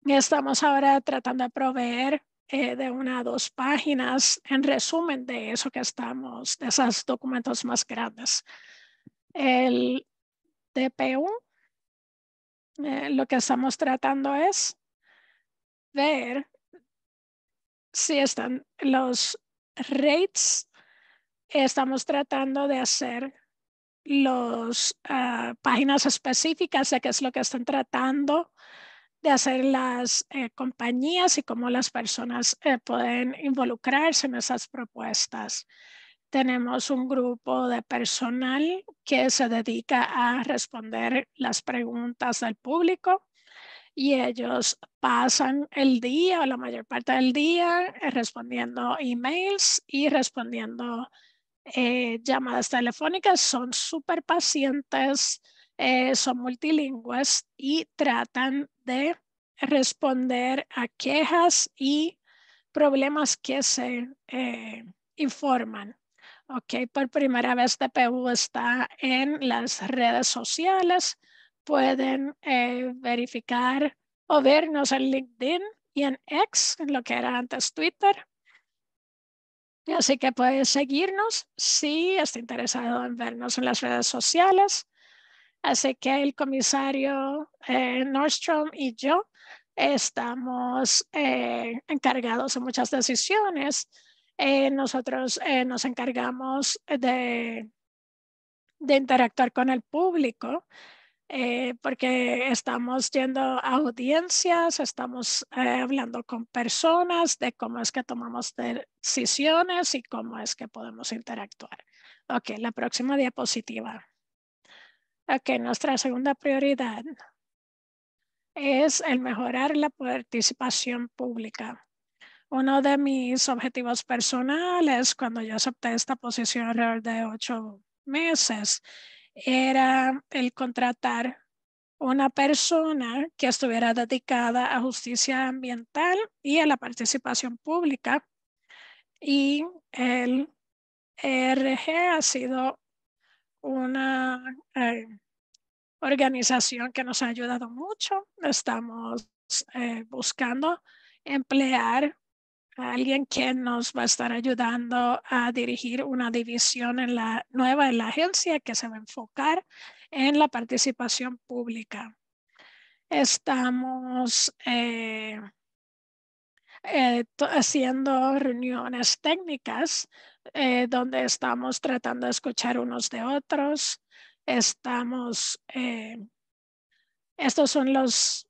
estamos ahora tratando de proveer eh, de una a dos páginas en resumen de eso que estamos, de esos documentos más grandes. El DPU, eh, lo que estamos tratando es ver si están los rates. Estamos tratando de hacer las eh, páginas específicas de qué es lo que están tratando de hacer las eh, compañías y cómo las personas eh, pueden involucrarse en esas propuestas. Tenemos un grupo de personal que se dedica a responder las preguntas del público y ellos pasan el día o la mayor parte del día respondiendo emails y respondiendo eh, llamadas telefónicas, son súper pacientes, eh, son multilingües y tratan de responder a quejas y problemas que se eh, informan. Ok, por primera vez TPU está en las redes sociales. Pueden verificar o vernos en LinkedIn y en X, en lo que era antes Twitter. Así que puedes seguirnos si está interesado en vernos en las redes sociales. Así que el comisario eh, Nordstrom y yo estamos eh, encargados de muchas decisiones. Eh, nosotros nos encargamos de, de interactuar con el público eh, porque estamos yendo a audiencias, estamos eh, hablando con personas de cómo es que tomamos decisiones y cómo es que podemos interactuar. Ok, la próxima diapositiva. Ok, nuestra segunda prioridad es el mejorar la participación pública. Uno de mis objetivos personales cuando yo acepté esta posición alrededor de ocho meses era el contratar una persona que estuviera dedicada a justicia ambiental y a la participación pública. Y el ERG ha sido una eh, organización que nos ha ayudado mucho. Estamos eh, buscando emplear alguien que nos va a estar ayudando a dirigir una división en la, nueva en la agencia que se va a enfocar en la participación pública. Estamos eh, eh, haciendo reuniones técnicas eh, donde estamos tratando de escuchar unos de otros. Estamos, estos son los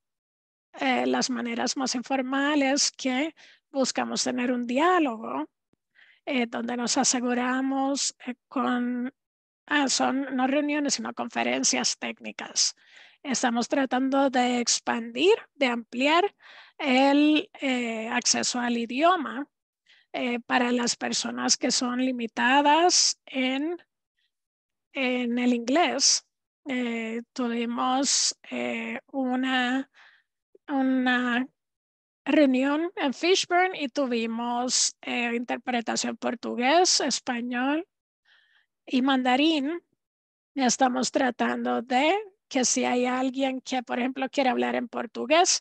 las maneras más informales que buscamos tener un diálogo eh, donde nos aseguramos eh, con, ah, son no reuniones, sino conferencias técnicas. Estamos tratando de expandir, de ampliar el eh, acceso al idioma para las personas que son limitadas en, en el inglés. tuvimos una, una reunión en Fishburn y tuvimos eh, interpretación portugués, español y mandarín. Estamos tratando de que si hay alguien que, por ejemplo, quiere hablar en portugués,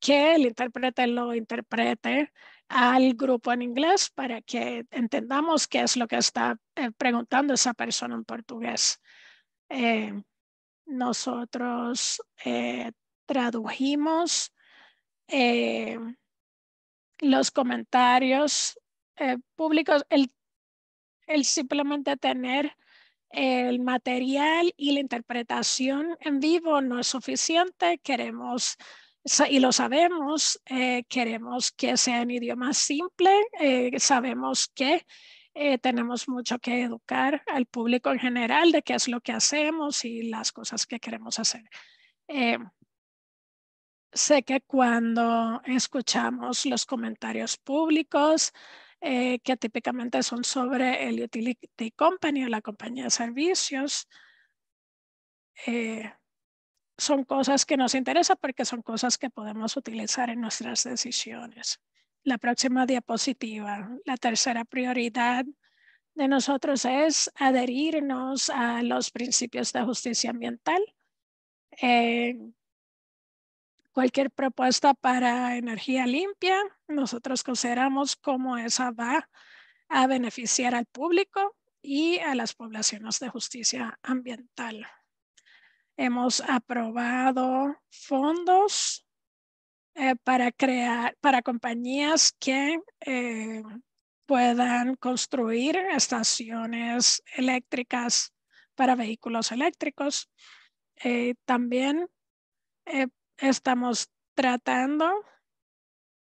que el intérprete lo interprete al grupo en inglés para que entendamos qué es lo que está eh, preguntando esa persona en portugués. Eh, nosotros tradujimos eh, los comentarios eh, públicos, el, simplemente tener el material y la interpretación en vivo no es suficiente. Queremos, y lo sabemos, eh, queremos que sea en idioma simple. sabemos que tenemos mucho que educar al público en general de qué es lo que hacemos y las cosas que queremos hacer sé que cuando escuchamos los comentarios públicos, eh, que típicamente son sobre el utility company o la compañía de servicios, eh, son cosas que nos interesan porque son cosas que podemos utilizar en nuestras decisiones. La próxima diapositiva, la tercera prioridad de nosotros es adherirnos a los principios de justicia ambiental. Eh, cualquier propuesta para energía limpia, nosotros consideramos cómo esa va a beneficiar al público y a las poblaciones de justicia ambiental. Hemos aprobado fondos eh, para crear, para compañías que eh, puedan construir estaciones eléctricas para vehículos eléctricos. Eh, también estamos tratando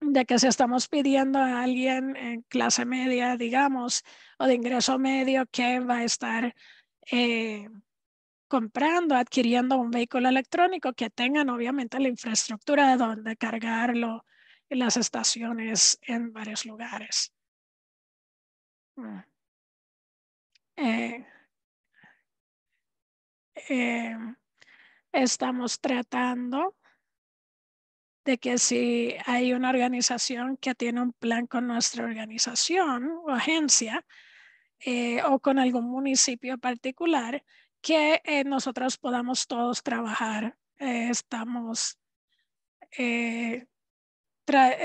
de que si estamos pidiendo a alguien en clase media, digamos, o de ingreso medio que va a estar eh, comprando, adquiriendo un vehículo electrónico, que tengan obviamente la infraestructura de donde cargarlo en las estaciones en varios lugares. Mm. Eh, eh, estamos tratando de que si hay una organización que tiene un plan con nuestra organización o agencia eh, o con algún municipio particular, que eh, nosotros podamos todos trabajar. Eh, estamos,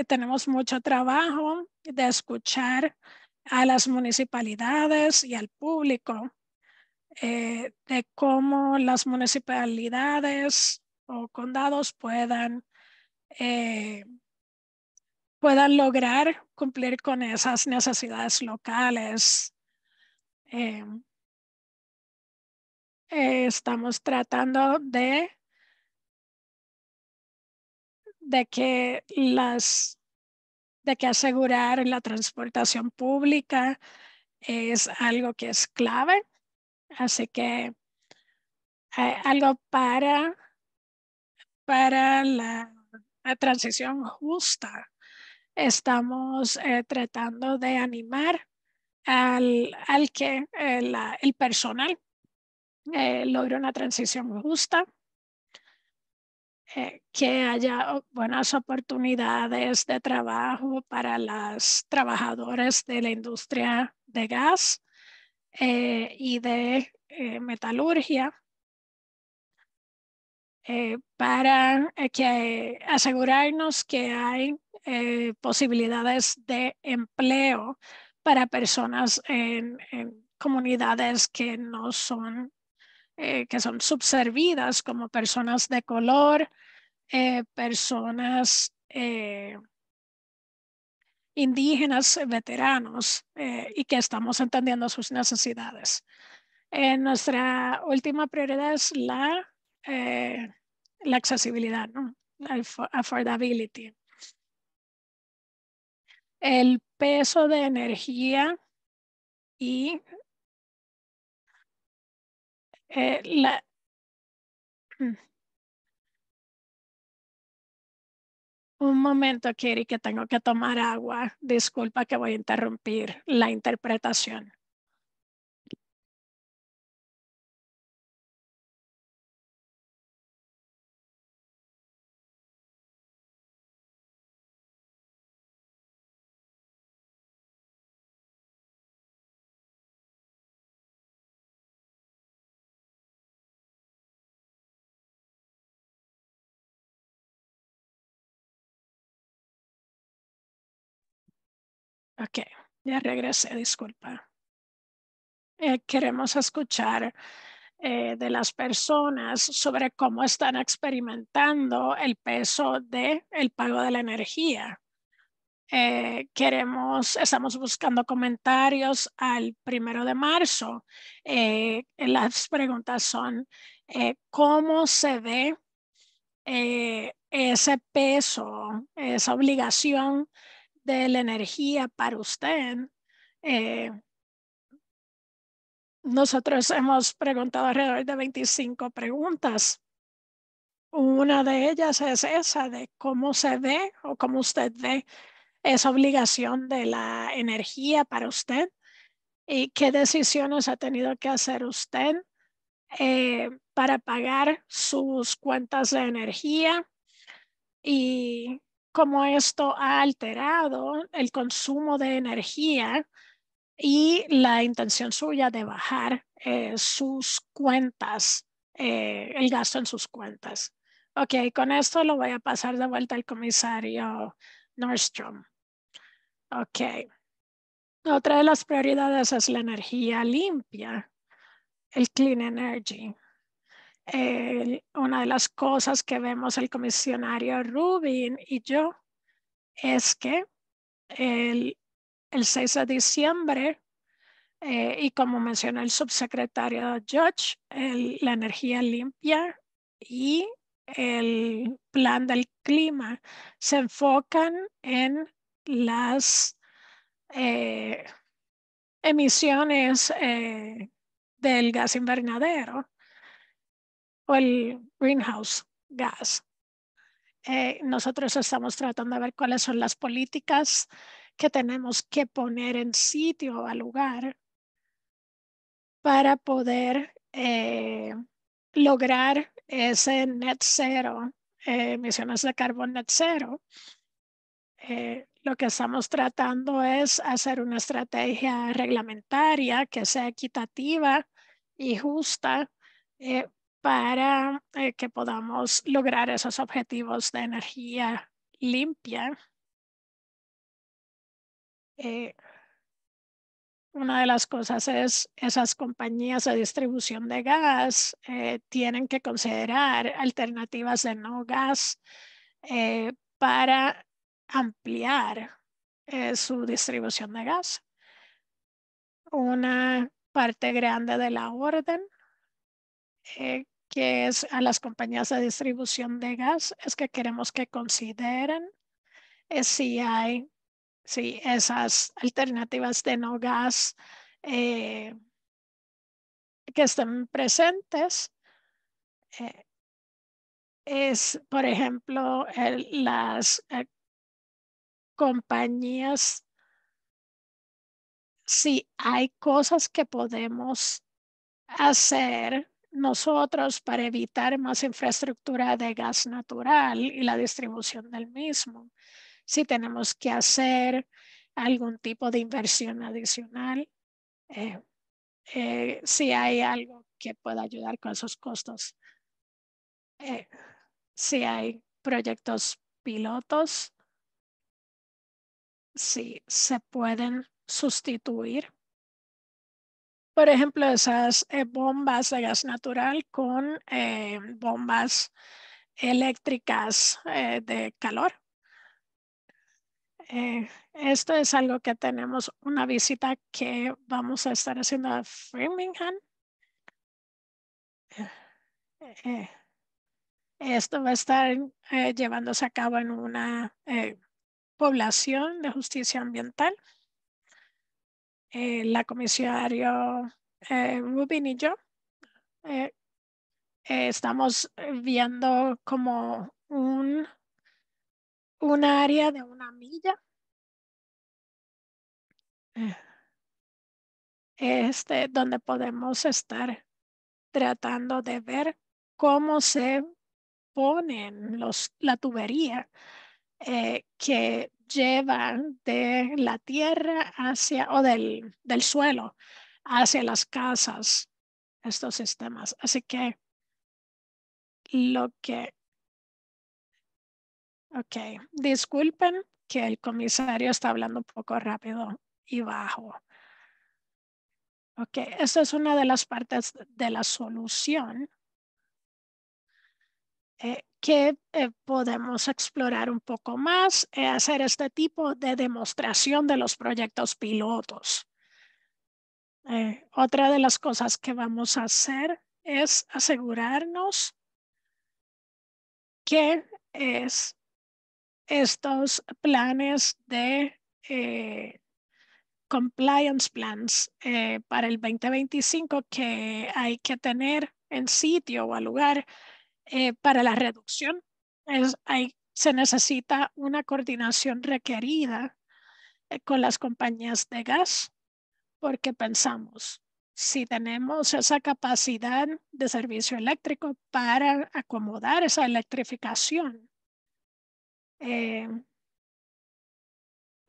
tenemos mucho trabajo de escuchar a las municipalidades y al público de cómo las municipalidades o condados puedan eh, puedan lograr cumplir con esas necesidades locales. Eh, estamos tratando de, de que las de que asegurar la transportación pública es algo que es clave. Así que eh, algo para, para la transición justa. Estamos eh, tratando de animar al, que eh, el, personal eh, logre una transición justa, que haya buenas oportunidades de trabajo para las trabajadoras de la industria de gas y de metalurgia eh, para eh, que asegurarnos que hay eh, posibilidades de empleo para personas en, comunidades que no son, que son subservidas como personas de color, personas indígenas, veteranos, y que estamos entendiendo sus necesidades. nuestra última prioridad es la eh, la accesibilidad, ¿no? la affordability. El peso de energía y eh, la... Mm. Un momento, Kiri, que tengo que tomar agua. Disculpa que voy a interrumpir la interpretación. Ok, ya regresé, disculpa. Eh, queremos escuchar eh, de las personas sobre cómo están experimentando el peso del el pago de la energía. Eh, queremos, estamos buscando comentarios al primero de marzo. las preguntas son, ¿cómo se ve ese peso, esa obligación de la energía para usted. Eh, nosotros hemos preguntado alrededor de 25 preguntas. Una de ellas es esa de cómo se ve o cómo usted ve esa obligación de la energía para usted y qué decisiones ha tenido que hacer usted eh, para pagar sus cuentas de energía y cómo esto ha alterado el consumo de energía y la intención suya de bajar eh, sus cuentas, eh, el gasto en sus cuentas. Ok, con esto lo voy a pasar de vuelta al comisario Nordstrom. Ok. Otra de las prioridades es la energía limpia, el clean energy una de las cosas que vemos el comisionario Rubin y yo es que el, 6 de diciembre, eh, y como mencionó el subsecretario Judge, la energía limpia y el plan del clima se enfocan en las eh, emisiones eh, del gas invernadero el greenhouse gas. Eh, nosotros estamos tratando de ver cuáles son las políticas que tenemos que poner en sitio o al lugar para poder eh, lograr ese net cero, eh, emisiones de carbón net cero. lo que estamos tratando es hacer una estrategia reglamentaria que sea equitativa y justa para eh, que podamos lograr esos objetivos de energía limpia. Eh, una de las cosas es esas compañías de distribución de gas eh, tienen que considerar alternativas de no gas para ampliar su distribución de gas. Una parte grande de la orden que es a las compañías de distribución de gas, es que queremos que consideren eh, si hay si esas alternativas de no gas eh, que estén presentes. Eh, es, por ejemplo, las compañías, si hay cosas que podemos hacer nosotros para evitar más infraestructura de gas natural y la distribución del mismo. Si tenemos que hacer algún tipo de inversión adicional, eh, eh, si hay algo que pueda ayudar con esos costos. Eh, si hay proyectos pilotos, si se pueden sustituir por ejemplo, esas eh, bombas de gas natural con eh, bombas eléctricas eh, de calor. esto es algo que tenemos una visita que vamos a estar haciendo a Framingham. esto va a estar llevándose a cabo en una población de justicia ambiental. Eh, la comisario eh, Rubin y yo eh, estamos viendo como un, un área de una milla. Este, donde podemos estar tratando de ver cómo se ponen los, la tubería eh, que llevan de la tierra hacia, o del, del suelo hacia las casas, estos sistemas. Así que lo que... Ok, disculpen que el comisario está hablando un poco rápido y bajo. Ok, esta es una de las partes de la solución eh, que eh, podemos explorar un poco más, eh, hacer este tipo de demostración de los proyectos pilotos. otra de las cosas que vamos a hacer es asegurarnos que es estos planes de compliance plans para el 2025 que hay que tener en sitio o a lugar eh, para la reducción es, hay, se necesita una coordinación requerida eh, con las compañías de gas, porque pensamos, si tenemos esa capacidad de servicio eléctrico para acomodar esa electrificación, eh,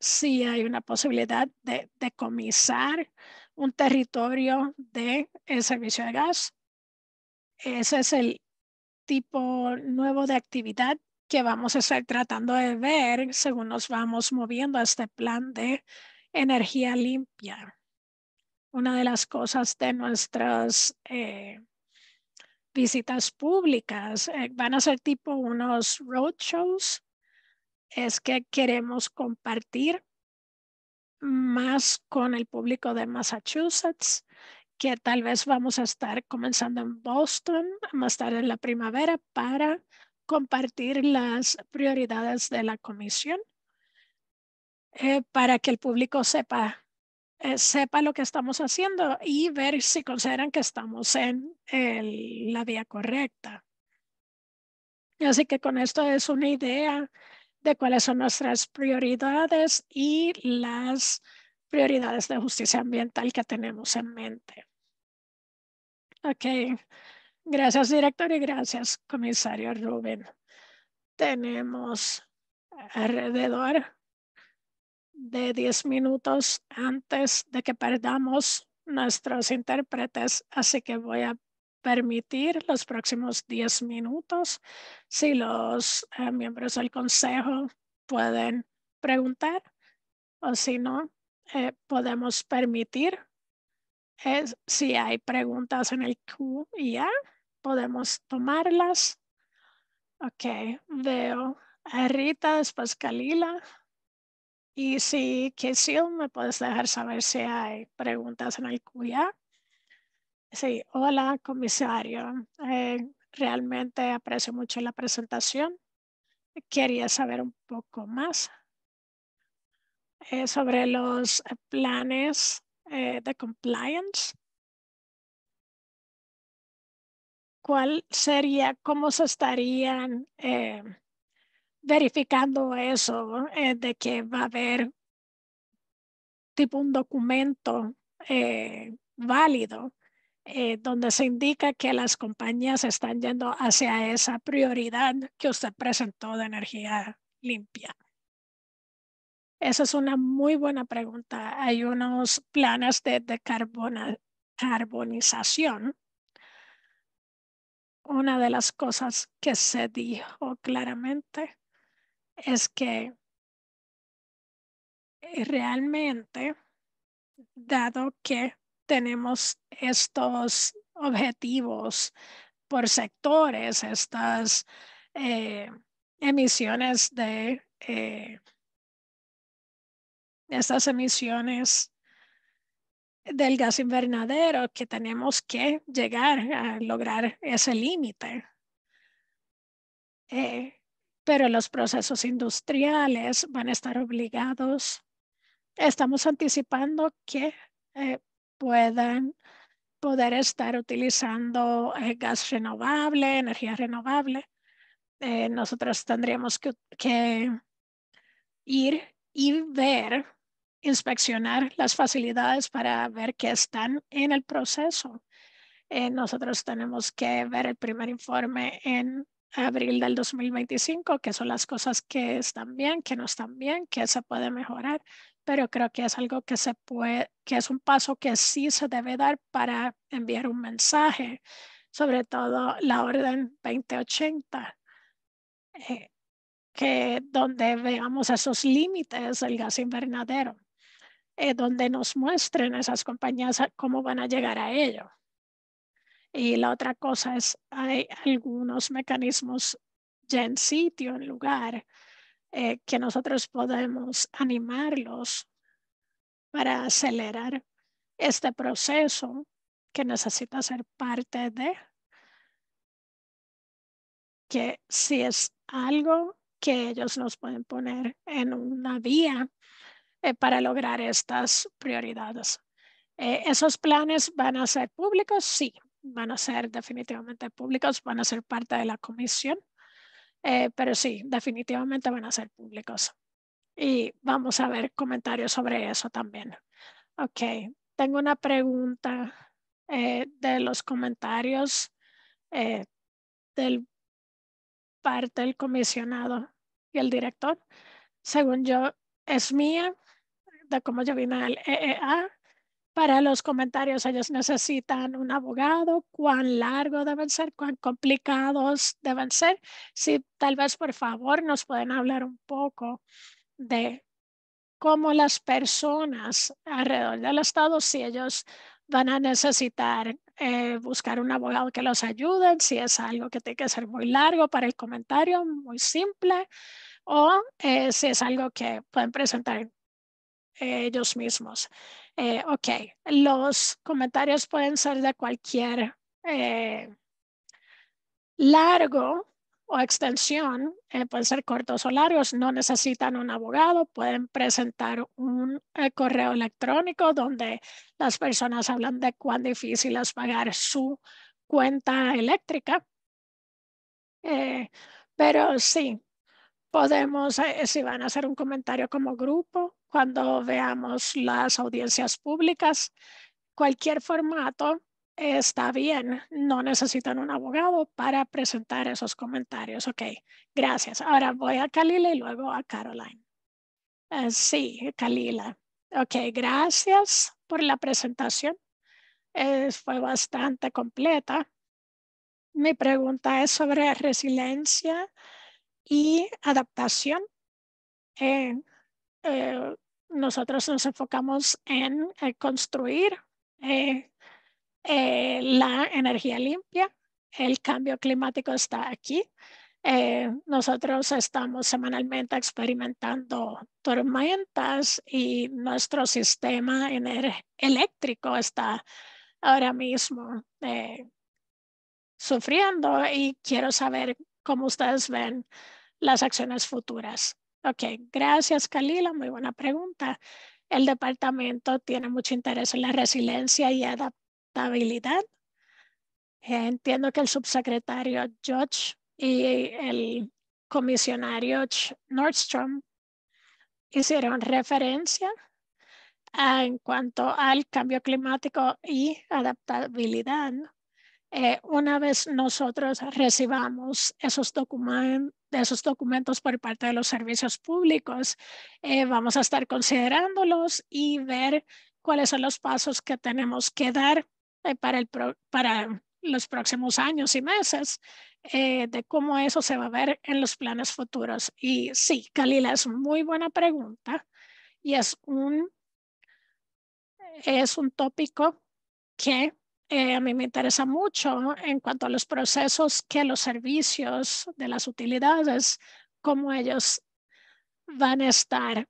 si hay una posibilidad de, de comisar un territorio de servicio de gas, ese es el, tipo nuevo de actividad que vamos a estar tratando de ver según nos vamos moviendo a este plan de energía limpia. Una de las cosas de nuestras eh, visitas públicas eh, van a ser tipo unos roadshows. Es que queremos compartir más con el público de Massachusetts que tal vez vamos a estar comenzando en Boston más tarde en la primavera para compartir las prioridades de la comisión eh, para que el público sepa, eh, sepa lo que estamos haciendo y ver si consideran que estamos en la vía correcta. Así que con esto es una idea de cuáles son nuestras prioridades y las prioridades de justicia ambiental que tenemos en mente. Ok, gracias director y gracias comisario Rubén. Tenemos alrededor de 10 minutos antes de que perdamos nuestros intérpretes, así que voy a permitir los próximos 10 minutos si los eh, miembros del consejo pueden preguntar o si no, eh, podemos permitir si hay preguntas en el QIA, podemos tomarlas. Ok, veo a Rita, después Kalila. Y si sí me puedes dejar saber si hay preguntas en el Q&A. Sí, hola, comisario. Eh, realmente aprecio mucho la presentación. Quería saber un poco más eh, sobre los eh, planes eh, de compliance, cuál sería, cómo se estarían eh, verificando eso, eh, de que va a haber tipo un documento válido donde se indica que las compañías están yendo hacia esa prioridad que usted presentó de energía limpia. Esa es una muy buena pregunta. Hay unos planes de, decarbonización. Una de las cosas que se dijo claramente es que eh, realmente, dado que tenemos estos objetivos por sectores, estas eh, emisiones de eh, estas emisiones del gas invernadero, que tenemos que llegar a lograr ese límite. Eh, pero los procesos industriales van a estar obligados. Estamos anticipando que eh, puedan poder estar utilizando eh, gas renovable, energía renovable. nosotros tendríamos que ir y ver inspeccionar las facilidades para ver qué están en el proceso. Eh, nosotros tenemos que ver el primer informe en abril del 2025, que son las cosas que están bien, que no están bien, que se puede mejorar, pero creo que es algo que se puede, que es un paso que sí se debe dar para enviar un mensaje, sobre todo la orden 2080, eh, que donde veamos esos límites del gas invernadero. Eh, donde nos muestren esas compañías cómo van a llegar a ello. Y la otra cosa es, hay algunos mecanismos ya en sitio, en lugar, eh, que nosotros podemos animarlos para acelerar este proceso que necesita ser parte de, que si es algo que ellos nos pueden poner en una vía eh, para lograr estas prioridades. Eh, ¿Esos planes van a ser públicos? Sí, van a ser definitivamente públicos, van a ser parte de la comisión, eh, pero sí, definitivamente van a ser públicos. Y vamos a ver comentarios sobre eso también. Ok, tengo una pregunta de los comentarios del parte del comisionado y el director. Según yo, es mía, de cómo yo vine al EEA. Para los comentarios, ellos necesitan un abogado, cuán largo deben ser, cuán complicados deben ser. Si tal vez, por favor, nos pueden hablar un poco de cómo las personas alrededor del Estado, si ellos van a necesitar eh, buscar un abogado que los ayude, si es algo que tiene que ser muy largo para el comentario, muy simple, o eh, si es algo que pueden presentar eh, ellos mismos. Eh, ok, los comentarios pueden ser de cualquier eh, largo o extensión, pueden ser cortos o largos, no necesitan un abogado, pueden presentar un correo electrónico donde las personas hablan de cuán difícil es pagar su cuenta eléctrica. pero sí, podemos, si van a hacer un comentario como grupo, cuando veamos las audiencias públicas. Cualquier formato está bien, no necesitan un abogado para presentar esos comentarios. Ok, gracias. Ahora voy a Kalila y luego a Caroline. Eh, sí, Kalila. Ok, gracias por la presentación. Eh, fue bastante completa. Mi pregunta es sobre resiliencia y adaptación. Eh, nosotros nos enfocamos en eh, construir eh, la energía limpia. El cambio climático está aquí. nosotros estamos semanalmente experimentando tormentas y nuestro sistema eléctrico está ahora mismo sufriendo y quiero saber cómo ustedes ven las acciones futuras. Ok, gracias Kalila, muy buena pregunta. El departamento tiene mucho interés en la resiliencia y adaptabilidad. entiendo que el subsecretario George y el comisionario Nordstrom hicieron referencia en cuanto al cambio climático y adaptabilidad eh, una vez nosotros recibamos esos, documentos por parte de los servicios públicos, eh, vamos a estar considerándolos y ver cuáles son los pasos que tenemos que dar eh, para, los próximos años y meses, de cómo eso se va a ver en los planes futuros. Y sí, Kalila, es muy buena pregunta y es un, es un tópico que eh, a mí me interesa mucho en cuanto a los procesos que los servicios de las utilidades, cómo ellos van a estar,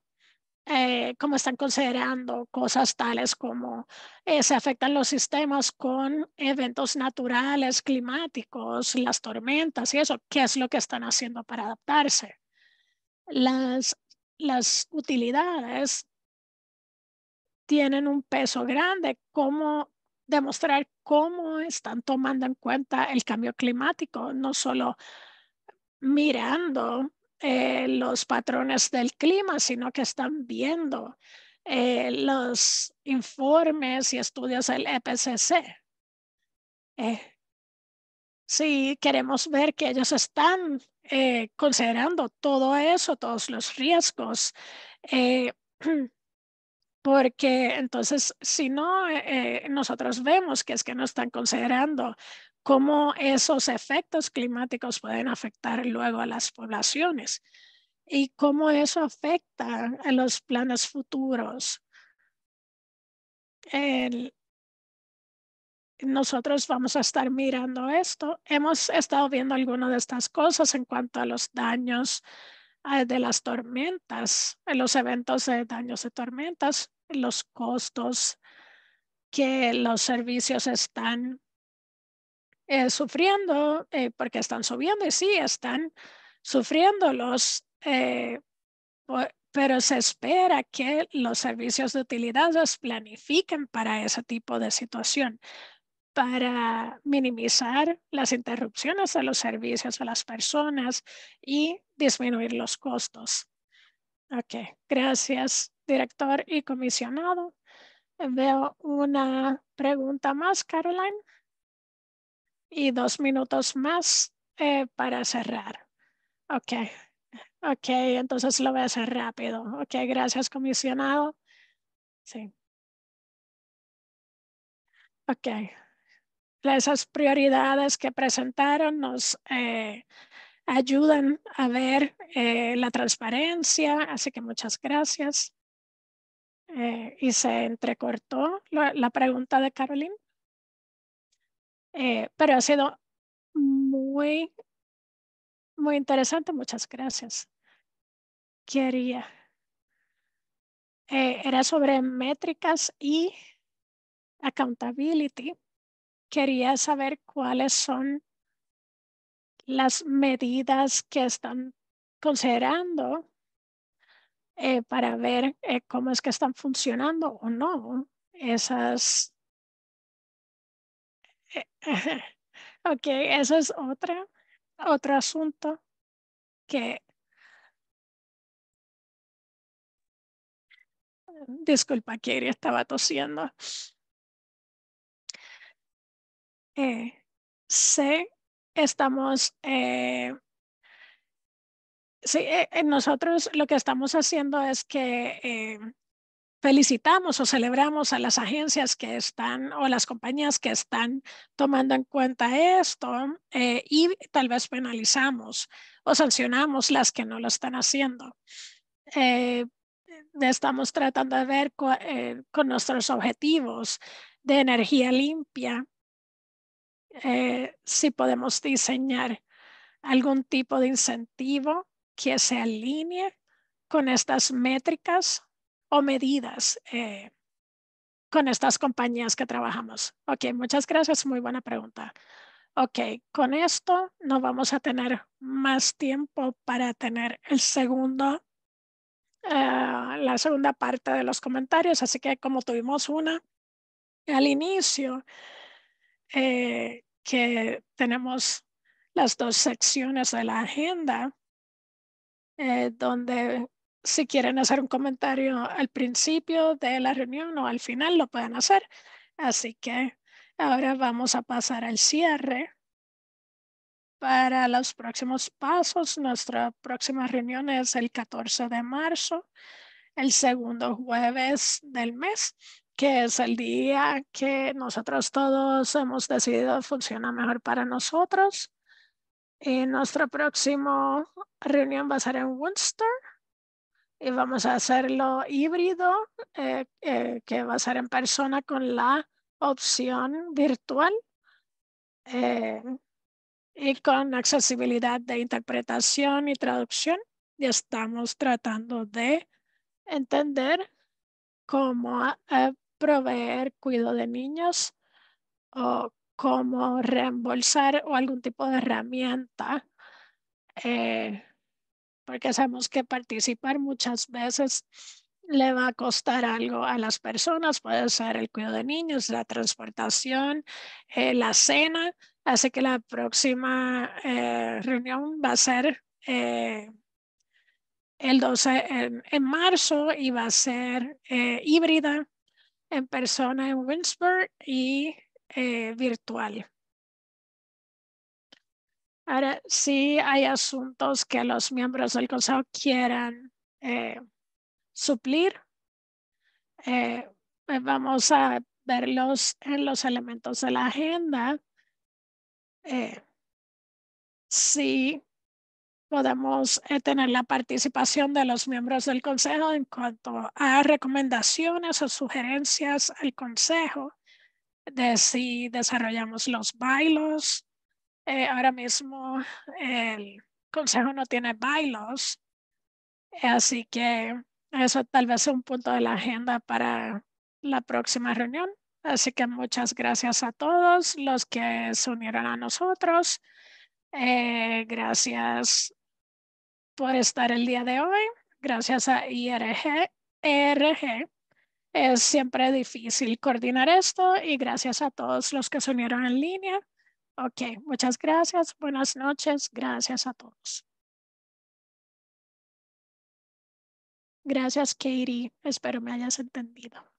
eh, cómo están considerando cosas tales como eh, se afectan los sistemas con eventos naturales, climáticos, las tormentas y eso, qué es lo que están haciendo para adaptarse. Las, las utilidades tienen un peso grande, cómo demostrar cómo están tomando en cuenta el cambio climático, no solo mirando eh, los patrones del clima, sino que están viendo eh, los informes y estudios del EPCC. Eh, si queremos ver que ellos están considerando todo eso, todos los riesgos, [CLEARS THROAT] porque entonces si no, eh, nosotros vemos que es que no están considerando cómo esos efectos climáticos pueden afectar luego a las poblaciones y cómo eso afecta a los planes futuros. El, nosotros vamos a estar mirando esto. Hemos estado viendo algunas de estas cosas en cuanto a los daños eh, de las tormentas, los eventos de daños de tormentas, los costos que los servicios están eh, sufriendo eh, porque están subiendo y sí, están sufriéndolos, pero se espera que los servicios de utilidades planifiquen para ese tipo de situación, para minimizar las interrupciones de los servicios a las personas y disminuir los costos. Ok, gracias, director y comisionado. Veo una pregunta más, Caroline. Y dos minutos más eh, para cerrar. Ok, ok, entonces lo voy a hacer rápido. Ok, gracias, comisionado. Sí. Ok. Esas prioridades que presentaron nos eh, ayudan a ver eh, la transparencia, así que muchas gracias. Eh, y se entrecortó la, pregunta de Caroline, eh, pero ha sido muy, muy interesante, muchas gracias. Quería, era sobre métricas y accountability. Quería saber cuáles son las medidas que están considerando eh, para ver eh, cómo es que están funcionando o no esas. Eh, [LAUGHS] ok, eso es otra, otro asunto que. Disculpa, Kiri, estaba tosiendo. Eh, estamos, eh, sí, eh, eh, nosotros lo que estamos haciendo es que felicitamos o celebramos a las agencias que están o las compañías que están tomando en cuenta esto y tal vez penalizamos o sancionamos las que no lo están haciendo estamos tratando de ver con nuestros objetivos de energía limpia, eh, si podemos diseñar algún tipo de incentivo que se alinee con estas métricas o medidas eh, con estas compañías que trabajamos. Ok, muchas gracias, muy buena pregunta. Ok, con esto no vamos a tener más tiempo para tener el segundo, ah, la segunda parte de los comentarios, así que como tuvimos una al inicio, eh, que tenemos las dos secciones de la agenda, eh, donde si quieren hacer un comentario al principio de la reunión o al final lo pueden hacer. Así que ahora vamos a pasar al cierre. Para los próximos pasos, nuestra próxima reunión es el 14 de marzo, el segundo jueves del mes que es el día que nosotros todos hemos decidido funciona mejor para nosotros. Y eh, nuestra próxima reunión va a ser en Woodstock y vamos a hacerlo híbrido, eh, eh, que va a ser en persona con la opción virtual y con accesibilidad de interpretación y traducción. Y estamos tratando de entender cómo proveer cuidado de niños o cómo reembolsar o algún tipo de herramienta, eh, porque sabemos que participar muchas veces le va a costar algo a las personas, puede ser el cuidado de niños, la transportación, eh, la cena, así que la próxima eh, reunión va a ser el 12 en, marzo y va a ser híbrida en persona en Winsburg y eh, virtual. Ahora, si hay asuntos que los miembros del consejo quieran eh, suplir. Eh, pues vamos a verlos en los elementos de la agenda. sí Podemos eh, tener la participación de los miembros del consejo en cuanto a recomendaciones o sugerencias al consejo de si desarrollamos los bailos. Eh, ahora mismo el consejo no tiene bailos, así que eso tal vez es un punto de la agenda para la próxima reunión. Así que muchas gracias a todos los que se unieron a nosotros. Eh, gracias por estar el día de hoy. Gracias a IRG, e Es siempre difícil coordinar esto y gracias a todos los que se unieron en línea. Ok, muchas gracias. Buenas noches. Gracias a todos. Gracias, Katie. Espero me hayas entendido.